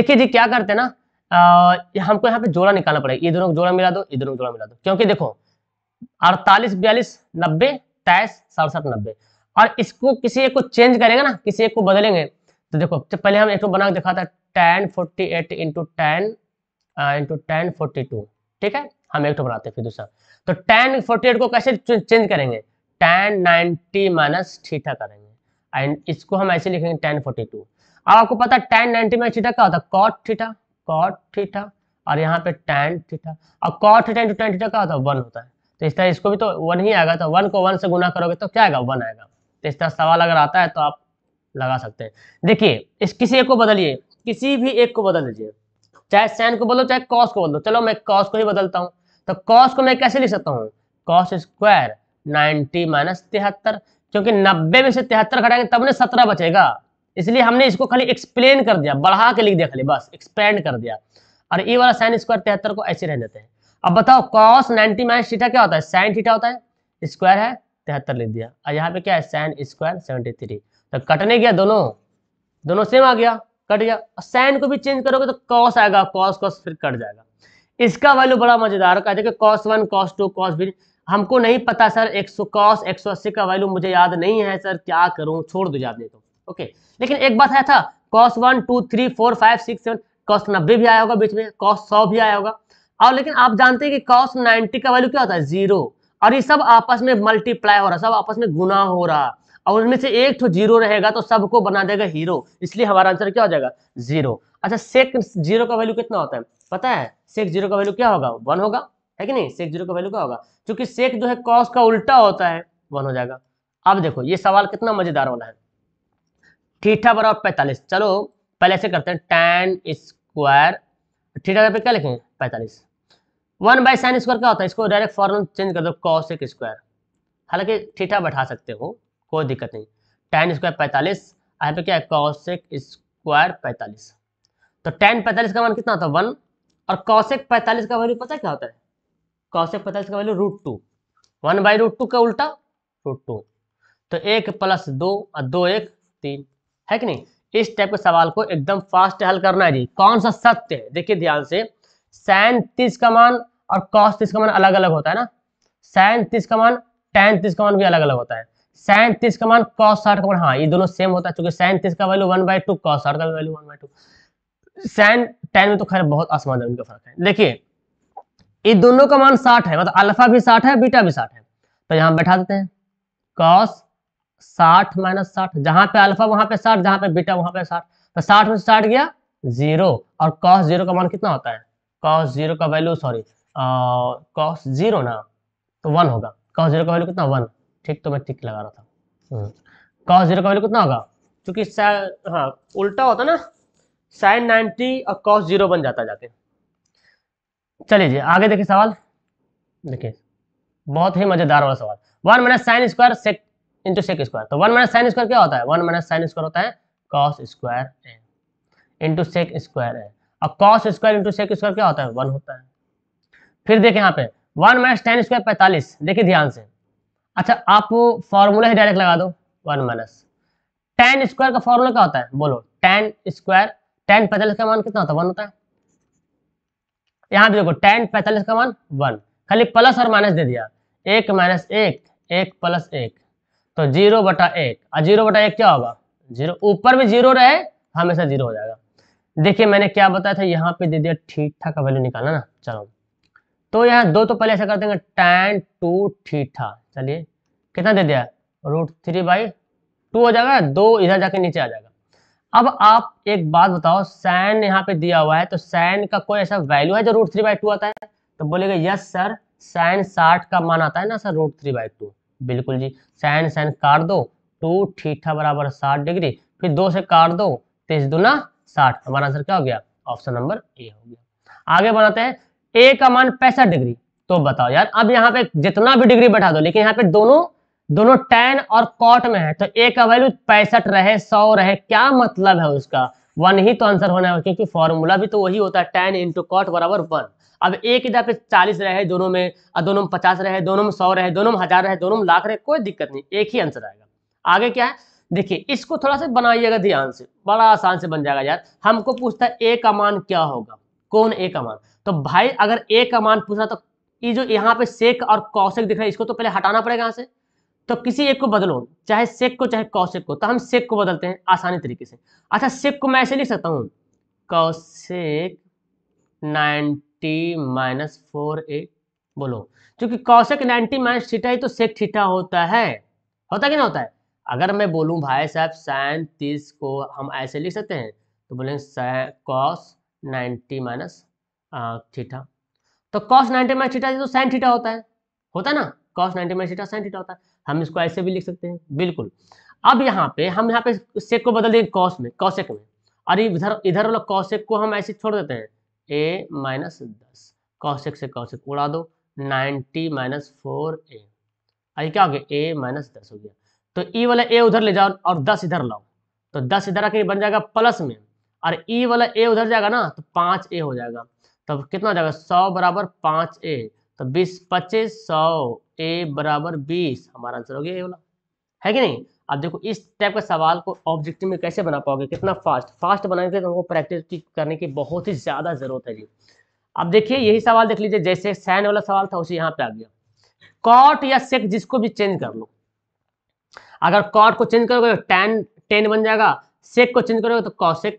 देखिए जी क्या करते हैं ना आ, हमको यहाँ पे जोड़ा निकालना पड़ेगा इधरों को जोड़ा मिला दो इधरों को जोड़ा मिला दो क्योंकि देखो अड़तालीस बयालीस नब्बे तेईस सड़सठ नब्बे और इसको किसी एक को चेंज करेंगे ना किसी एक को बदलेंगे तो देखो तो पहले हम एक तो बना के दिखा था tan forty eight into tan into tan forty two ठीक है हम एक तो बनाते हैं फिर दूसरा तो टेन फोर्टी एट को कैसे चेंज करेंगे टेन नाइन्टी माइनस थीटा करेंगे एंड इसको हम ऐसे लिखेंगे टेन फोर्टी टू अब आपको पता है टेन नाइन्टी माइनस थीटा क्या होता है कॉट थीटा कॉट थीटा और यहाँ पे टेन थीटा और cot theta into tan theta क्या होता है वन होता है तो इस तरह इसको भी तो वन ही आएगा तो वन को वन से गुना करोगे तो क्या आएगा वन आएगा तो इस तरह सवाल अगर आता है तो आप लगा सकते हैं देखिए इस किसी एक को बदलिए किसी भी एक को बदल दीजिए चाहे सैन को बदलो चाहे कॉस को बदलो चलो मैं कॉस को ही बदलता हूँ तो कॉस को मैं कैसे लिख सकता हूँ कॉस स्क्वायर नाइन्टी माइनस तिहत्तर क्योंकि नब्बे में से तिहत्तर घटाएंगे तब ने सत्रह बचेगा इसलिए हमने इसको खाली एक्सप्लेन कर दिया बढ़ा के लिख दिया खाली बस एक्सपेंड कर दिया और ये वाला साइन स्क्वायर तिहत्तर को ऐसे रहने देते हैं अब बताओ कॉस नाइनटी माइनस थीटा क्या होता है साइन थीटा होता है स्क्वायर है तिहत्तर लिख दिया और यहाँ पे क्या है साइन स्क्वायर सेवेंटी थ्री तो कटने गया दोनों दोनों सेम आ गया कट गया और साइन को भी चेंज करोगे तो कॉस आएगा कॉस कॉस फिर कट जाएगा इसका वैल्यू बड़ा मजेदार का देखिए cos one cos two cos three हमको नहीं पता सर एक सौ कॉस एक सौ अस्सी का वैल्यू मुझे याद नहीं है सर क्या करूं छोड़ दो याद तो ओके लेकिन एक बात है था cos one two three four five six seven cos नब्बे भी आया होगा बीच में कॉस सौ भी आया होगा और लेकिन आप जानते हैं कि कॉस नाइनटी का वैल्यू क्या होता है जीरो और ये सब आपस में मल्टीप्लाई हो रहा सब आपस में गुना हो रहा और उनमें से एक तो जीरो रहेगा तो सबको बना देगा हीरो इसलिए हमारा आंसर क्या हो जाएगा जीरो अच्छा सेक जीरो का वैल्यू कितना होता है पता है सेक जीरो का वैल्यू क्या होगा वन होगा है कि नहीं सेक जीरो का वैल्यू क्या होगा क्योंकि सेक जो है कॉस का उल्टा होता है वन हो जाएगा अब देखो ये सवाल कितना मजेदार वाला है ठीठा बराबर पैंतालीस चलो पहले से करते हैं टेन स्क्वायर ठीठा पे क्या लिखें पैंतालीस वन बाई साइन स्क्वायर क्या होता है इसको डायरेक्ट फॉर्मूल चेंज कर दो कॉस एक स्क्वायर हालांकि ठीठा बैठा सकते हो कोई दिक्कत नहीं टेन स्क्वायर पैंतालीस यहाँ पे क्या है कौशिक स्क्वायर पैंतालीस तो टेन पैंतालीस का मान कितना होता है वन और कौशिक पैंतालीस का वैल्यू पता क्या होता है कौशिक पैंतालीस का value root two one by root two का उल्टा रूट टू तो एक प्लस दो और दो एक तीन है कि नहीं इस टाइप के सवाल को एकदम फास्ट हल करना है जी कौन सा सत्य है देखिए ध्यान से साइन तीस का मान और कॉस तीस का मान अलग अलग होता है ना साइन तीस का मान टेन तीस का मान भी अलग अलग होता है सैंतीस का मान कॉस साठ का मान हाँ ये दोनों सेम होता है चूंकि सैंतीस का value one by two cos साठ का value one by two sine tan में तो खैर बहुत आसमान जमीन का फर्क है देखिए ये दोनों का मान साठ है मतलब अल्फा भी साठ है बीटा भी साठ है तो यहाँ बैठा देते हैं कॉस साठ माइनस साठ जहां पे अल्फा वहां पे साठ जहां पे बीटा वहां पे साठ तो साठ में साठ गया जीरो और कॉस जीरो का मान कितना होता है कॉस जीरो का वैल्यू सॉरी कॉस जीरो ना तो वन होगा कॉस जीरो का वैल्यू कितना वन ठीक तो मैं टिक लगा रहा था कॉस हम्म। जीरो का वैल्यू कितना होगा क्योंकि हाँ उल्टा होता ना साइन नाइनटी और कॉस जीरो बन जाता जाते चलिए जी आगे देखिए सवाल देखिए बहुत ही मजेदार वाला सवाल one minus sine square sec into sec square तो वन माइनस साइन स्क्वायर क्या होता है वन माइनस साइन स्क्वायर होता है cos square A into sec square है और cos square into sec square क्या होता है वन होता है फिर देखिए यहाँ पे वन माइनस टेन स्क्वायर पैंतालीस देखिए ध्यान से अच्छा आप फॉर्मूला ही डायरेक्ट लगा दो वन माइनस टेन स्क्वायर का फॉर्मूला क्या होता है बोलो टेन स्क्वायर टेन पैंतालीस का मान कितना होता है वन होता है यहाँ भी देखो टेन पैंतालीस का मान वन खाली प्लस और माइनस दे दिया एक माइनस एक एक प्लस एक तो जीरो बटा एक और जीरो बटा एक क्या होगा जीरो ऊपर में जीरो रहे हमेशा जीरो हो जाएगा देखिए मैंने क्या बताया था यहाँ पे दे दिया ठीक ठाक का वैल्यू निकालना ना चलो तो यहाँ दो तो पहले ऐसा कर देंगे टेन टू थीठा चलिए कितना दे दिया रूट थ्री बाई टू हो जाएगा दो इधर जाके नीचे आ जाएगा अब आप एक बात बताओ सैन यहाँ पे दिया हुआ है तो सैन का कोई ऐसा वैल्यू है जो रूट थ्री बाई टू आता है तो बोलेगा यस सर सैन साठ का मान आता है ना sir root three by two बिल्कुल जी सैन सैन काट दो टू ठीठा बराबर साठ डिग्री फिर दो से काट दो तेईस दुना साठ हमारा आंसर क्या हो गया ऑप्शन नंबर ए हो गया आगे बनाते हैं ए का मान पैंसठ डिग्री तो बताओ यार अब यहाँ पे जितना भी डिग्री बैठा दो लेकिन यहाँ पे दोनों दोनों टेन और कॉट में है तो ए का वैल्यू पैंसठ रहे सौ रहे क्या मतलब है उसका वन ही तो आंसर होना है क्योंकि फॉर्मूला भी तो वही होता है टेन इंटू कॉट बराबर वन अब ए की पे चालीस रहे दोनों में और दोनों में पचास रहे दोनों में सौ रहे दोनों में हजार रहे दोनों में लाख रहे कोई दिक्कत नहीं एक ही आंसर आएगा आगे क्या है देखिए इसको थोड़ा सा बनाइएगा ध्यान से बड़ा आसान से बन जाएगा यार हमको पूछता है ए का मान क्या होगा कौन ए का मान तो भाई अगर ए का मान पूछा तो ये जो यहाँ पे सेक और कौशिक दिख रहा है इसको तो पहले हटाना पड़ेगा यहाँ से तो किसी एक को बदलो चाहे सेक को चाहे कौशिक को तो हम सेक को बदलते हैं आसानी तरीके से अच्छा सेक को मैं ऐसे लिख सकता हूँ cosec ninety minus four A बोलो क्योंकि कौशिक नाइन्टी माइनस थीटा ही तो सेक थीटा होता है होता कि ना होता है अगर मैं बोलूँ भाई साहब साइन तीस को हम ऐसे लिख सकते हैं तो बोलेंगे कॉस नाइन्टी माइनस थीटा तो कॉस नाइनटी माइनस थीटा तो साइन थीटा होता है होता है ना cos ninety minus theta sine theta होता है हम इसको ऐसे भी लिख सकते हैं बिल्कुल अब यहाँ पे हम यहाँ पे सेक को बदल देंगे कॉस में कॉसेक में और इधर इधर वाला कॉसेक को हम ऐसे छोड़ देते हैं ए माइनस दस कॉसेक से कॉसेक उड़ा दो नाइनटी माइनस फोर ए अरे क्या हो गया ए माइनस दस हो गया तो ई e वाला ए उधर ले जाओ और दस इधर लाओ तो दस इधर आके बन जाएगा प्लस में और ई e वाला ए उधर जाएगा ना तो पाँच ए हो जाएगा तब कितना हो जाएगा सौ बराबर पाँच ए तो बीस पच्चीस सौ ए बराबर बीस हमारा आंसर हो गया ए वाला है कि नहीं अब देखो इस टाइप का सवाल को ऑब्जेक्टिव में कैसे बना पाओगे कितना फास्ट फास्ट बनाने के लिए तुमको प्रैक्टिस करने की बहुत ही ज़्यादा ज़रूरत है जी अब देखिए यही सवाल देख लीजिए जैसे सैन वाला सवाल था उसे यहाँ पे आ गया कॉट या सेक जिसको भी चेंज कर लो अगर कॉट को चेंज करोगे तो टेन टेन बन जाएगा सेक को चेंज करोगे तो कॉसेक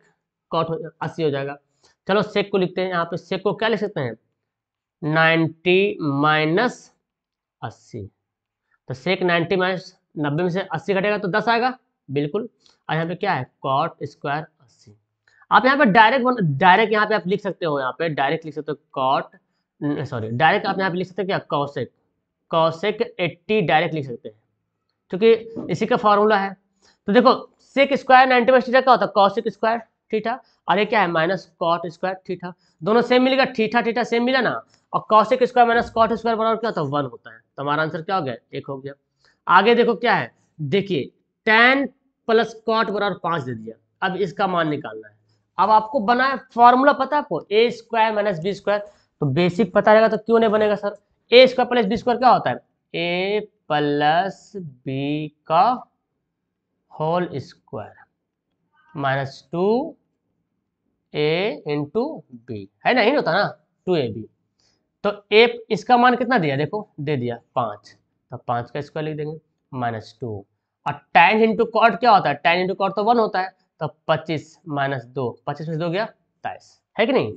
कॉट अस्सी हो जाएगा चलो सेक को लिखते हैं यहाँ पे सेक को क्या लिख सकते हैं नाइन्टी माइनस अस्सी तो सेक नाइन्टी माइनस नब्बे में से अस्सी घटेगा तो दस आएगा बिल्कुल और यहाँ पे क्या है कॉट स्क्वायर अस्सी आप यहाँ पे डायरेक्ट डायरेक्ट यहाँ पे आप लिख सकते हो यहाँ पे डायरेक्ट लिख सकते हो कॉट सॉरी डायरेक्ट आप यहाँ पे लिख सकते हो क्या कौशिक कौशिक एट्टी डायरेक्ट लिख सकते हैं क्योंकि इसी का फॉर्मूला है तो देखो सेक स्क्वायर नाइन्टी माइनस क्या होता है कौशिक स्क्वायर थीठा और ये क्या है माइनस कॉट स्क्वायर थीठा दोनों सेम मिलेगा थीठा थीठा सेम मिला ना और cosec square minus cot square बराबर क्या होता है वन होता है तो हमारा आंसर क्या हो गया एक हो गया आगे देखो क्या है देखिए टेन प्लस कॉट बराबर पांच दे दिया अब इसका मान निकालना है अब आपको बना है फॉर्मूला पता है आपको A square minus B square तो बेसिक पता रहेगा तो क्यों नहीं बनेगा sir A square plus B square क्या होता है ए प्लस बी का whole square minus two A into B है ना नहीं होता ना टू ए बी तो ए इसका मान कितना दिया देखो दे दिया पाँच तो पाँच का स्क्वायर लिख देंगे माइनस टू और टेन इंटू कॉट क्या होता है टेन इंटू कॉट तो वन होता है तो पच्चीस माइनस दो पच्चीस में दो गया ताइस है कि नहीं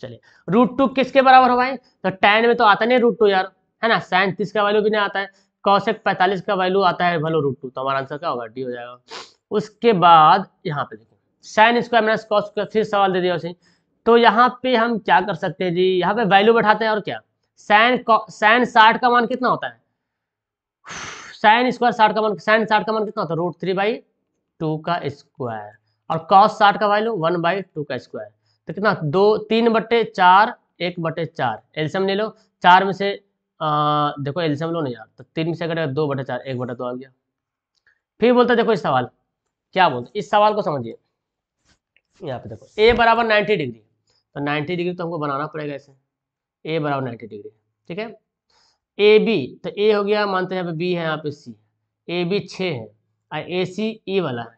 चलिए रूट टू किसके बराबर हो भाई तो टेन में तो आता नहीं रूट टू यार है ना साइन तीस का वैल्यू भी नहीं आता है कौशिक पैंतालीस का वैल्यू आता है भलो रूट टू तो हमारा आंसर क्या होगा डी हो जाएगा उसके बाद यहाँ पे देखो sine square minus cos square फिर सवाल दे दिया उसे तो यहाँ पे हम क्या कर सकते हैं जी यहाँ पे वैल्यू बैठाते हैं और क्या साइन साइन साठ का मान कितना होता है साइन स्क्वायर साठ का मान साइन साठ का मान कितना होता है रूट थ्री बाई टू का स्क्वायर और कॉस साठ का वैल्यू वन बाई टू का स्क्वायर तो कितना दो तीन बटे चार एक बटे चार एल्सियम ले लो चार में से आ, देखो एल्सियम लो ना यार तो तीन में से अगर दो बटे चार एक बटे दो आ गया फिर बोलता देखो इस सवाल क्या बोलते इस सवाल को समझिए यहाँ पे देखो ए बराबर नाइन्टी डिग्री तो नाइन्टी डिग्री तो हमको बनाना पड़ेगा ऐसे ए बराबर नाइन्टी डिग्री ठीक है ए बी तो ए हो गया मानते हैं बी है यहाँ पे सी ए बी छ है और ए सी ई वाला है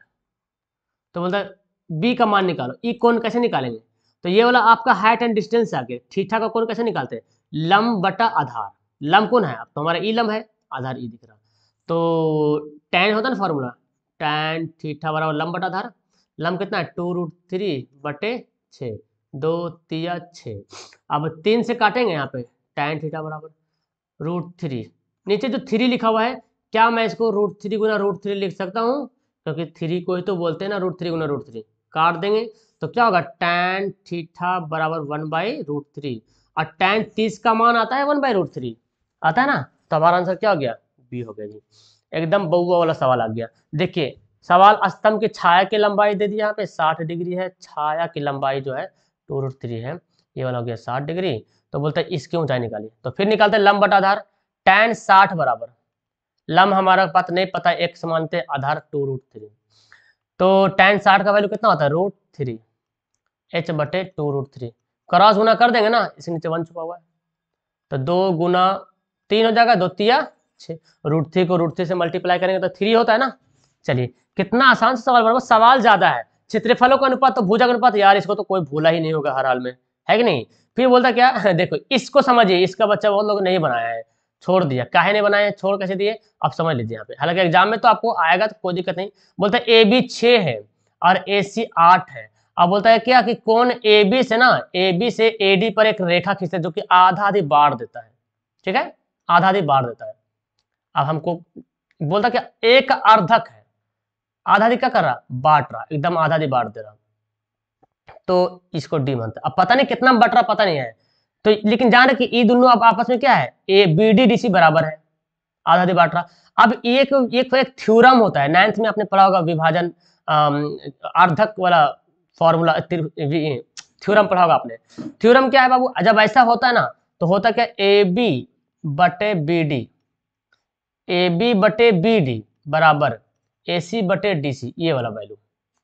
तो मतलब बी का मान निकालो ई e कौन कैसे निकालेंगे तो ये वाला आपका हाइट एंड डिस्टेंस आके ठीक ठाक का कौन कैसे निकालते हैं लम बटा आधार लम कौन है आप तो हमारा ई e लम है आधार ई e दिख रहा तो टेन होता ना फॉर्मूला टैन थीठा बराबर लंब बटा धार लंब कितना है टू रूट थ्री बटे छः दो तिया छः अब तीन से काटेंगे यहाँ पे टैन थीठा बराबर रूट थ्री नीचे जो थ्री लिखा हुआ है क्या मैं इसको रूट थ्री गुना रूट थ्री लिख सकता हूँ क्योंकि थ्री को ही तो बोलते हैं ना रूट थ्री गुना रूट थ्री काट देंगे तो क्या होगा टैन थीठा बराबर वन बाई रूट थ्री और टैन तीस का मान आता है वन बाई रूट थ्री आता है ना तो हमारा आंसर क्या हो गया बी हो गया जी एकदम बउआ वाला सवाल आ गया देखिए सवाल स्तंभ की छाया की लंबाई दे दी यहाँ पे साठ डिग्री है छाया की लंबाई जो है टू रूट थ्री है ये वाला हो गया साठ डिग्री तो बोलते हैं इसकी ऊंचाई निकाली तो फिर निकालते हैं लंब आधार टेन साठ बराबर लंब हमारा पास नहीं पता एक समान थे आधार टू रूट थ्री तो टेन साठ का वैल्यू कितना होता है रूट थ्री एच बटे टू रूट थ्री क्रॉस गुना कर देंगे ना इसके नीचे वन छुपा हुआ है तो दो गुना तीन हो जाएगा दो तिया छः रूट थ्री को रूट थ्री से मल्टीप्लाई करेंगे तो थ्री होता है ना चलिए कितना आसान से सवाल बनाओ सवाल ज़्यादा है क्षेत्रफलों का अनुपात तो भूजा का अनुपात यार इसको तो कोई भूला ही नहीं होगा हर हाल में है कि नहीं फिर बोलता क्या देखो इसको समझिए इसका बच्चा बहुत लोग नहीं बनाया है छोड़ दिया काहे नहीं बनाया है छोड़ कैसे दिए आप समझ लीजिए यहाँ पे हालांकि एग्जाम में तो आपको आएगा तो कोई दिक्कत नहीं बोलता ए बी छः है और ए सी आठ है अब बोलता है क्या कि कौन ए बी से ना ए बी से ए डी पर एक रेखा खींचता है जो कि आधा आधी बाढ़ देता है ठीक है आधा आधी बाढ़ देता है अब हमको बोलता क्या एक अर्धक है आधा आधी क्या कर रहा बांट रहा एकदम आधा दी बांट दे रहा तो इसको डी मानते अब पता नहीं कितना बट रहा पता नहीं है तो लेकिन जान रहे कि ये e दोनों अब आपस में क्या है A B D D C बराबर है आधा दी बांट रहा अब एक एक, तो एक थ्योरम होता है नाइन्थ में आपने पढ़ा होगा विभाजन अर्धक वाला फॉर्मूला थ्योरम पढ़ा होगा आपने थ्योरम क्या है बाबू जब ऐसा होता है ना तो होता क्या ए बी बटे बी डी ए बी बटे बी डी बराबर ए सी बटे डी सी ये वाला वैल्यू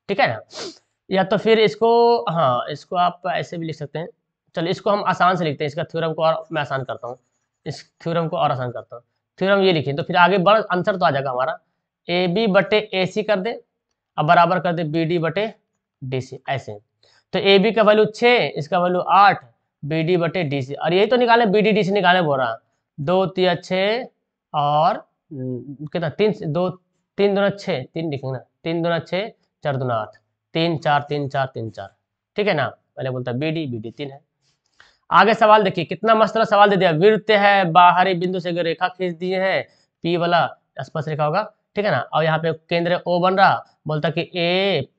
ठीक है ना या तो फिर इसको हाँ इसको आप ऐसे भी लिख सकते हैं चलो इसको हम आसान से लिखते हैं इसका थ्योरम को और मैं आसान करता हूँ इस थ्योरम को और आसान करता हूँ थ्योरम ये लिखें तो फिर आगे बड़ा आंसर तो आ जाएगा हमारा ए बी बटे ए सी कर दे अब बराबर कर दे बी डी बटे डी सी ऐसे तो ए बी का वैल्यू छः इसका वैल्यू आठ बी डी बटे डी सी और यही तो निकालें बी डी डी सी निकालें बोल रहा दो तीन छः और कितना तीन दो तीन दोनों छः तीन लिखेंगे ना तीन दोनों छः चार दोनों आठ तीन चार तीन चार तीन चार ठीक है ना पहले बोलता बी डी बी डी तीन है आगे सवाल देखिए कितना मस्त वाला सवाल दे दिया वृत्त है बाहरी बिंदु से रेखा खींच दिए है पी वाला स्पर्श रेखा होगा ठीक है ना और यहाँ पे केंद्र ओ बन रहा बोलता कि ए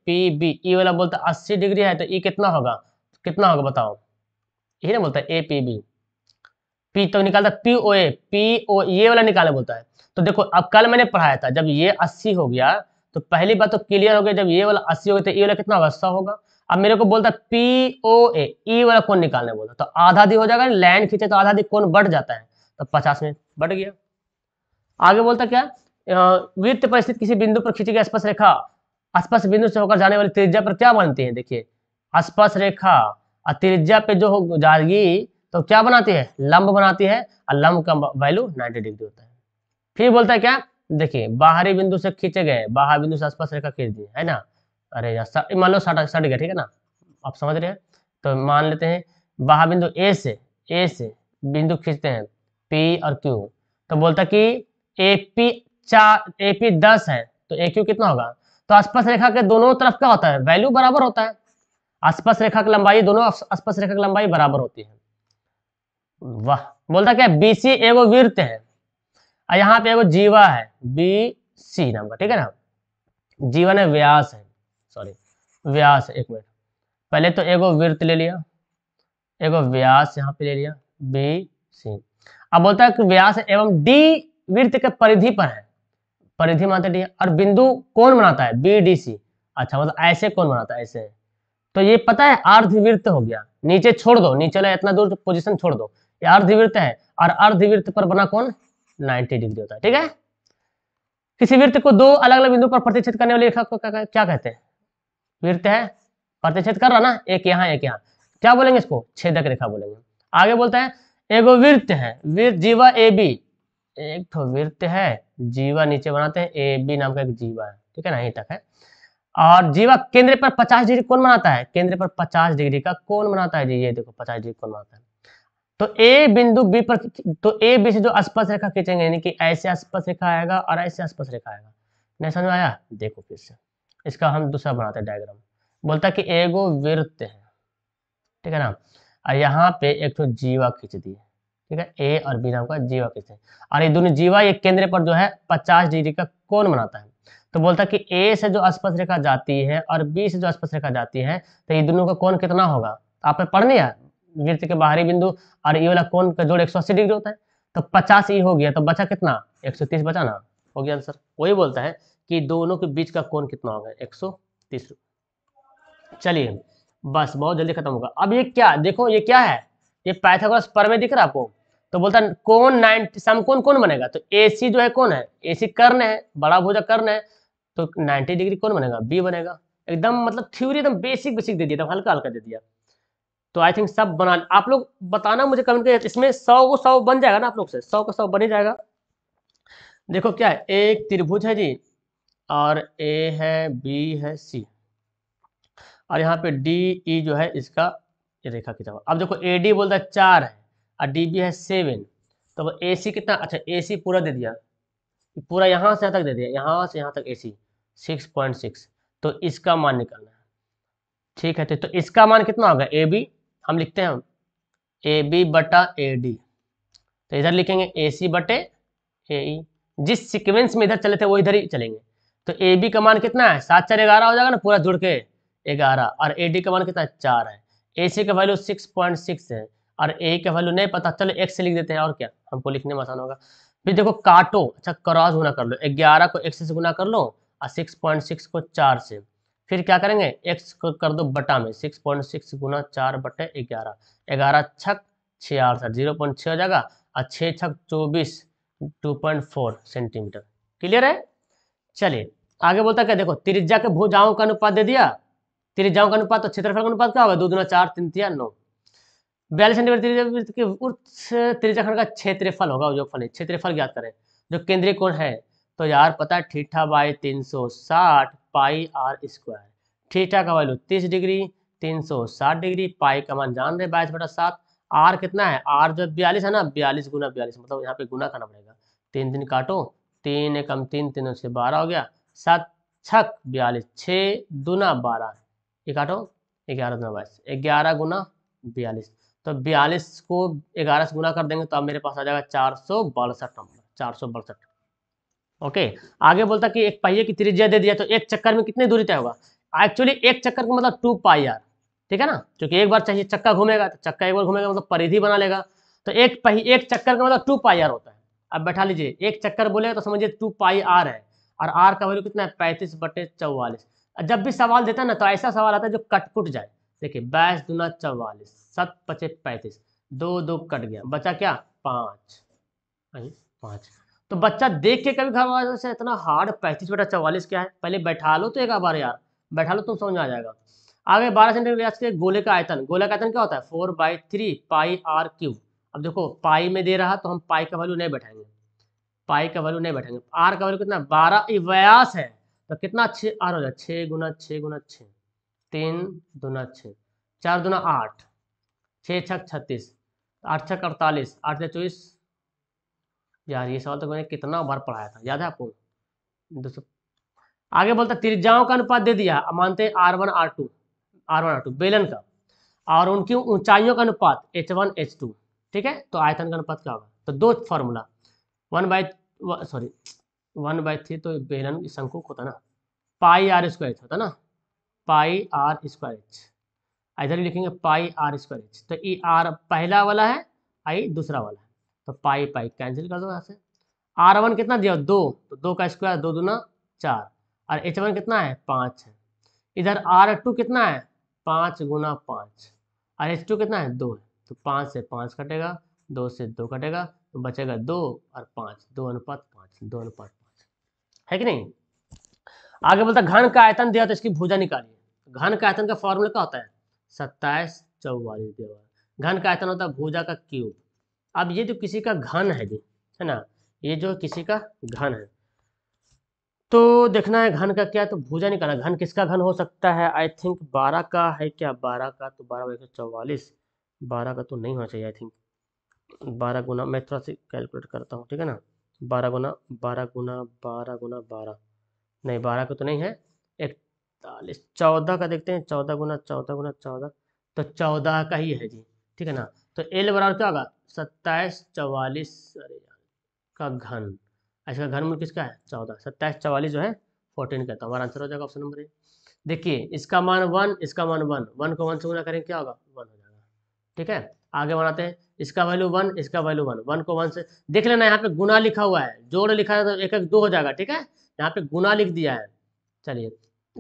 पी बी ई वाला बोलता अस्सी डिग्री है तो ई e कितना होगा कितना होगा बताओ यही ना बोलता ए पी बी पी तो निकालता P O A P O ये वाला निकाले बोलता है तो देखो अब कल मैंने पढ़ाया था जब ये अस्सी हो गया तो पहली बात तो क्लियर हो गया जब ये वाला अस्सी हो गया तो ये वाला कितना अवस्था होगा अब मेरे को बोलता पी ओ ए वाला कौन निकालने बोलता तो आधा दी हो जाएगा लाइन खींचे तो आधा दी कौन बढ़ जाता है तो पचास में बढ़ गया आगे बोलता क्या वित्त परिस्थित किसी बिंदु पर खींची गई स्पर्श रेखा स्पर्श बिंदु से होकर जाने वाली त्रिज्या पर क्या बनती है देखिए स्पर्श रेखा त्रिज्या पे जो जाएगी तो क्या बनाती है लंब बनाती है और लंब का वैल्यू नाइन्टी डिग्री होता है फिर बोलता है क्या देखिए बाहरी बिंदु से खींचे गए बाहरी बिंदु से आसपास रेखा खींच दी है ना अरे मान लो सट सट गया ठीक है ना आप समझ रहे हैं तो मान लेते हैं बाहर बिंदु ए से ए से बिंदु खींचते हैं पी और क्यू तो बोलता कि ए पी चार ए पी दस है तो ए क्यू कितना होगा तो आसपास रेखा के दोनों तरफ क्या होता है वैल्यू बराबर होता है आसपास रेखा की लंबाई दोनों आसपास रेखा की लंबाई बराबर होती है वाह बोलता क्या बी सी एगो वृत्त है यहाँ पे जीवा है बी सी नाम का ठीक है ना जीवन है व्यास है सॉरी व्यास एक मिनट पहले तो एगो वृत्त ले लिया एगो व्यास यहाँ पे ले लिया बी सी अब बोलता है कि व्यास एवं डी वृत्त के परिधि पर है परिधि मानते डी और बिंदु कौन बनाता है बी डी सी अच्छा मतलब ऐसे कौन बनाता है ऐसे तो ये पता है अर्धवृत्त हो गया नीचे छोड़ दो नीचे इतना दूर पोजिशन तो छोड़ दो ये अर्धवृत्त है और अर्धवृत्त पर बना कौन 90 डिग्री होता है ठीक है किसी वृत्त को दो अलग अलग बिंदु पर प्रतिच्छेद करने वाले रेखा को क्या कहते हैं वृत्त है प्रतिच्छेद कर रहा ना एक यहाँ एक यहाँ क्या बोलेंगे इसको छेदक रेखा बोलेंगे आगे बोलता है एगो वृत्त है वृत्त जीवा ए बी एक तो वृत्त है जीवा नीचे बनाते हैं ए बी नाम का एक जीवा है ठीक है ना यहीं तक है और जीवा केंद्र पर 50 डिग्री कौन बनाता है केंद्र पर 50 डिग्री का कौन बनाता है जी ये देखो 50 डिग्री कौन बनाता है तो ए बिंदु बी पर तो ए बी से जो स्पर्श रेखा खींचेंगे यानी कि ऐसे स्पर्श रेखा आएगा और ऐसे स्पर्श रेखा आएगा नहीं समझ आया देखो फिर से इसका हम दूसरा बनाते हैं डायग्राम बोलता कि एगो वृत्त है ठीक है ना और यहाँ पे एक तो जीवा खींच दी ठीक है ए और बी नाम का जीवा खींचते हैं और ये दोनों जीवा ये केंद्र पर जो है पचास डिग्री का कोण बनाता है तो बोलता है कि ए से जो स्पर्श रेखा जाती है और बी से जो स्पर्श रेखा जाती है तो ये दोनों का कोण कितना होगा आप पढ़ नहीं वृत्त के बाहरी बिंदु और ये वाला कोण का जोड़ 180 डिग्री होता है तो पचास ई हो गया तो बचा कितना 130 बचा ना हो गया आंसर वही बोलता है कि दोनों के बीच का कोण कितना होगा 130 चलिए बस बहुत जल्दी खत्म होगा अब ये क्या देखो ये क्या है ये पाइथागोरस पर में दिख रहा है आपको तो बोलता है कौन नाइनटी समकोण कौन बनेगा तो एसी जो है कौन है एसी कर्ण है बड़ा भुजा कर्ण है तो 90 डिग्री कौन बनेगा बी बनेगा एकदम मतलब थ्योरी एकदम बेसिक बेसिक दे दिया एकदम हल्का हल्का दे दिया तो आई थिंक सब बना आप लोग बताना मुझे कमेंट कर इसमें सौ को सौ बन जाएगा ना आप लोग से सौ को सौ बन ही जाएगा देखो क्या है एक त्रिभुज है जी और ए है बी है सी और यहाँ पे डी ई e जो है इसका रेखा खींचा हुआ अब देखो ए डी बोलता है चार है और डी बी है सेवन तो ए सी कितना अच्छा ए सी पूरा दे दिया पूरा यहाँ से यहाँ तक दे दिया यहाँ से यहाँ तक A C six point six तो इसका मान निकालना है ठीक है तो इसका मान कितना होगा ए बी हम लिखते हैं ए बी बटा ए डी तो इधर लिखेंगे ए सी बटे ए e। जिस सिक्वेंस में इधर चले थे वो इधर ही चलेंगे तो ए बी का मान कितना है सात चार ग्यारह हो जाएगा ना पूरा जुड़ के ग्यारह और ए डी का मान कितना है चार है ए सी का वैल्यू सिक्स पॉइंट सिक्स है और ए का वैल्यू नहीं पता चलो एक से लिख देते हैं और क्या हमको लिखने में आसान होगा फिर देखो काटो अच्छा क्रॉस गुना कर लो ग्यारह को एक से गुना कर लो और सिक्स पॉइंट सिक्स को चार से फिर क्या करेंगे एक्स को कर दो बटा में सिक्स पॉइंट सिक्स गुना चार बटे ग्यारह ग्यारह छक छः अड़सठ जीरो पॉइंट छः हो जाएगा और छह छक चौबीस two point four centimetre clear है चलिए आगे बोलता क्या देखो त्रिज्या के भुजाओं का अनुपात दे दिया त्रिज्याओं का अनुपात तो क्षेत्रफल का अनुपात क्या होगा दो दुना चार तीन तिया नौ बयालीस सेंटीमीटर के उर्थ त्रिज्याखंड का क्षेत्रफल होगा जो फल क्षेत्रफल ज्ञात करें जो केंद्रीय कोण है तो यार पता है ठीठा बाई तीन सौ साठ पाई आर स्क्वायर थीटा का वैल्यू तीस डिग्री तीन सौ साठ डिग्री पाई का मान जान रहे बाईस बटा सात आर कितना है आर जो बयालीस है ना बयालीस गुना बयालीस मतलब यहाँ पे गुना करना पड़ेगा तीन दिन काटो तीन एकम तीन तीन से बारह हो गया सात छक बयालीस छः दुना बारह ये काटो ग्यारह दुना बाईस ग्यारह गुना बयालीस तो बयालीस को ग्यारह से गुना कर देंगे तो अब मेरे पास आ जाएगा चार सौ बासठ नंबर चार सौ बासठ ओके आगे बोलता कि एक पहिए की त्रिज्या दे दिया तो एक चक्कर में कितनी दूरी तय होगा एक्चुअली एक चक्कर का मतलब टू पाई आर ठीक है ना क्योंकि एक बार चाहिए चक्का घूमेगा तो चक्का एक बार घूमेगा मतलब परिधि बना लेगा तो एक पही एक चक्कर का मतलब टू पाई आर होता है अब बैठा लीजिए एक चक्कर बोलेगा तो समझिए टू पाई आर है और आर का वैल्यू कितना है पैंतीस बटे चौवालीस जब भी सवाल देता है ना तो ऐसा सवाल आता है जो कट कुट जाए देखिए बाईस दुना चौवालीस सत पचे पैंतीस दो दो कट गया बचा क्या पाँच पाँच तो बच्चा देख के कभी घबरा से इतना हार्ड पैंतीस बेटा चवालीस क्या है पहले बैठा लो तो एक बार यार बैठा लो तुम तो समझ में आ जाएगा आगे बारह सेंटीमीटर व्यास के गोले का आयतन गोले का आयतन क्या होता है four by three pi R cube अब देखो पाई में दे रहा तो हम पाई का वैल्यू नहीं बैठाएंगे पाई का वैल्यू नहीं बैठाएंगे आर का वैल्यू कितना बारह व्यास है तो कितना छः आर हो जाए छः गुना छः गुना छः तीन दुना छः चार दुना आठ छः छक छत्तीस आठ छक अड़तालीस आठ छः चौबीस यार ये सवाल तो मैंने कितना बार पढ़ाया था याद है आपको दोस्तों आगे बोलता त्रिज्याओं का अनुपात दे दिया अब मानते हैं R one R two R one R two बेलन का और उनकी ऊंचाइयों का अनुपात एच वन एच टू ठीक है तो आयतन का अनुपात क्या होगा तो दो formula one by sorry one by three तो बेलन शंकु होता ना पाई आर स्क्वायर होता ना पाई आर स्क्वायर एच इधर लिखेंगे पाई आर स्क्वायर एच तो ई आर पहला वाला है आई दूसरा वाला है तो पाई पाई कैंसिल कर दो यहाँ से आर वन कितना दिया दो तो दो का स्क्वायर दो दूना चार और एच वन कितना है पाँच है इधर आर टू कितना है पाँच गुना पाँच और एच टू कितना है दो है तो पाँच से पाँच कटेगा दो से दो कटेगा तो बचेगा दो और पाँच दो अनुपात पाँच दो अनुपात पाँच है कि नहीं आगे बोलता घन का आयतन दिया तो इसकी भुजा निकालिए घन का आयतन का फॉर्मूला क्या होता है सत्ताईस चौवालीस दिया घन का आयतन होता है भुजा का क्यूब अब ये जो किसी का घन है जी है ना ये जो किसी का घन है तो देखना है घन का क्या तो भूजा निकालना घन किसका घन हो सकता है आई थिंक बारह का है क्या बारह का तो बारह बजे चौवालीस बारह का तो नहीं होना चाहिए आई थिंक बारह गुना मैं थोड़ा सा कैलकुलेट करता हूँ ठीक है ना बारह गुना बारह गुना बारह गुना बारह नहीं बारह का तो नहीं है इकतालीस चौदह का देखते हैं चौदह गुना चौदह गुना चौदह तो चौदह का ही है जी ठीक है ना तो एल बराबर क्या होगा सत्ताईस चवालीस अरे का घन ऐसा अच्छा, घन किसका है चौदह सत्ताईस चवालीस जो है फोर्टीन का हमारा आंसर हो जाएगा ऑप्शन नंबर ए देखिए इसका मान वन इसका मान वन वन को वन से गुना करेंगे क्या होगा वन हो जाएगा ठीक है आगे बनाते हैं इसका वैल्यू वन इसका वैल्यू वन वन को वन से देख लेना यहाँ पे गुना लिखा हुआ है जोड़ लिखा है तो एक एक दो हो जाएगा ठीक है यहाँ पे गुना लिख दिया है चलिए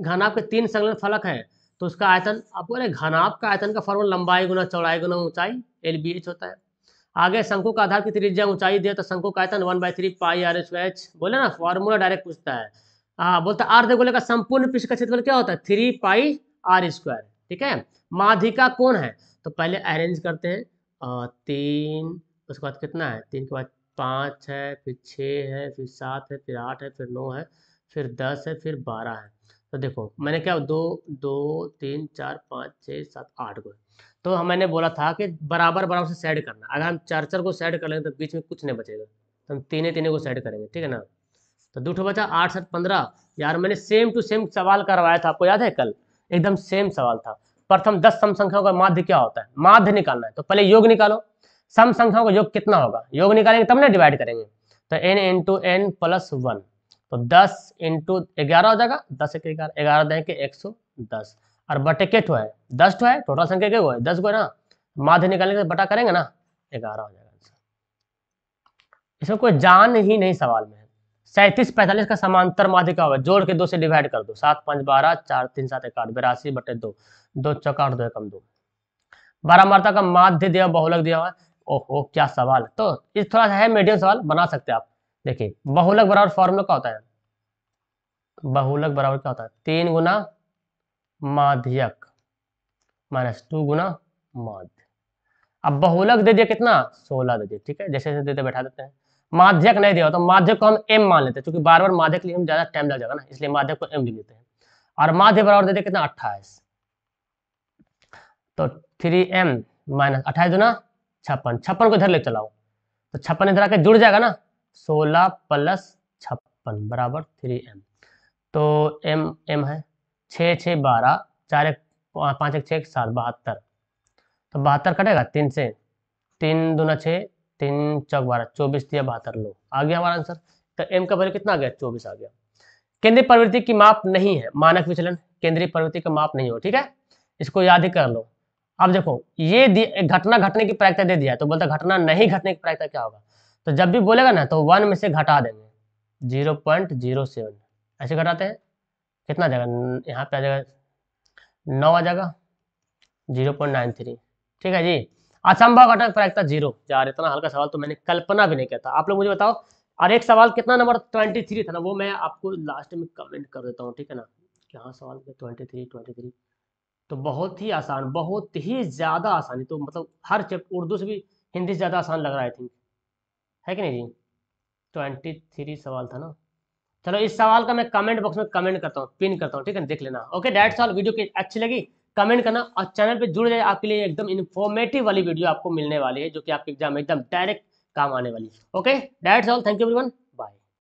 घनाप के तीन संगलन फलक है तो उसका आयतन आपको घनाप का आयतन का फॉर्मूला लंबाई गुना चौड़ाई गुना ऊंचाई एल बी एच होता है आगे शंकु का आधार की त्रिज्या ऊंचाई दिया तो शंकु का आयतन one by three pi R H H बोले ना फॉर्मूला डायरेक्ट पूछता है हाँ बोलता है आर्ध गोले का संपूर्ण पृष्ठ का क्षेत्रफल क्या होता है थ्री पाई आर स्क्वायर ठीक है माधिका कौन है तो पहले अरेंज करते हैं आ, तीन उसके बाद कितना है तीन के बाद पाँच है फिर छः है फिर सात है फिर आठ है फिर नौ है फिर दस है फिर बारह है तो देखो मैंने क्या दो दो तीन चार पाँच छः सात आठ गोले तो हमने बोला था कि बराबर बराबर से सेड करना अगर हम चार चार को सेड कर लेंगे तो बीच में कुछ नहीं बचेगा तो हम तीने तीने को सेड करेंगे ठीक है ना तो दूठो बचा आठ सात पंद्रह यार मैंने सेम टू सेम सवाल करवाया था आपको याद है कल एकदम सेम सवाल था प्रथम दस सम संख्याओं का माध्य क्या होता है माध्य निकालना है तो पहले योग निकालो सम संख्याओं का योग कितना होगा योग निकालेंगे तब ना डिवाइड करेंगे तो N into N plus one तो दस इंटू ग्यारह हो जाएगा दस एक ग्यारह ग्यारह देंगे एक सौ दस और बटे के ठो है दस ठो है टोटल संख्या के वो है दस गो है ना माध्य निकालने के बटा करेंगे ना ग्यारह हो जाएगा आंसर इसमें कोई जान ही नहीं सवाल में सैंतीस पैंतालीस का समांतर माध्य का होगा जोड़ के दो से डिवाइड कर दो सात पांच बारह चार तीन सात एक आठ बिरासी बटे दो दो चौका दो एकम दो बारह मार्ता का माध्य दिया बहुलक दिया हुआ ओहो क्या सवाल तो इस थोड़ा सा है मीडियम सवाल बना सकते आप देखिए बहुलक बराबर फॉर्मूला का होता है बहुलक बराबर क्या होता है तीन गुना माध्यक माइनस टू गुना माध्य अब बहुलक दे दिया कितना सोलह दे दिया ठीक है जैसे जैसे देते बैठा देते हैं माध्यक नहीं दिया तो माध्यक को हम एम मान लेते हैं क्योंकि बार बार माध्यक लिए हम ज्यादा टाइम लग जाएगा ना इसलिए माध्यक को एम लिख लेते हैं और माध्य बराबर दे दिया कितना अट्ठाईस तो थ्री एम माइनस अट्ठाईस गुना छप्पन छप्पन को इधर ले चलाओ तो छप्पन इधर आके जुड़ जाएगा ना सोलह प्लस छप्पन बराबर थ्री एम तो एम एम है छः छः बारह चार एक पाँच एक छः एक सात बहत्तर तो बहत्तर कटेगा तीन से तीन दूना छः तीन चौक बारह चौबीस दिया बहत्तर लो आ गया हमारा आंसर तो एम का वैल्यू कितना आ गया चौबीस आ गया केंद्रीय प्रवृत्ति की माप नहीं है मानक विचलन केंद्रीय प्रवृत्ति का माप नहीं हो ठीक है इसको याद ही कर लो अब देखो ये घटना घटने की प्रायिकता दे दिया तो बोलता घटना नहीं घटने की प्रायिकता क्या होगा तो जब भी बोलेगा ना तो वन में से घटा देंगे जीरो पॉइंट जीरो सेवन ऐसे घटाते हैं कितना आ जाएगा यहाँ पे आ जाएगा नौ आ जाएगा जीरो पॉइंट नाइन थ्री ठीक है जी असंभव घटक प्रायिकता जीरो यार इतना हल्का सवाल तो मैंने कल्पना भी नहीं किया था आप लोग मुझे बताओ और एक सवाल कितना नंबर ट्वेंटी थ्री था ना वो मैं आपको लास्ट में कमेंट कर देता हूँ ठीक है ना कि हाँ सवाल ट्वेंटी थ्री ट्वेंटी थ्री तो बहुत ही आसान बहुत ही ज़्यादा आसानी तो मतलब हर चैप्टर उर्दू से भी हिंदी से ज़्यादा आसान लग रहा है आई थिंक है कि नहीं जी ट्वेंटी थ्री सवाल था ना चलो इस सवाल का मैं कमेंट बॉक्स में कमेंट करता हूँ पिन करता हूँ ठीक है देख लेना ओके डेट सॉल वीडियो की अच्छी लगी कमेंट करना और चैनल पे जुड़ जाए आपके लिए एकदम इन्फॉर्मेटिव वाली वीडियो आपको मिलने वाली है जो कि आपके एग्जाम में एकदम डायरेक्ट काम आने वाली है okay that's all thank you everyone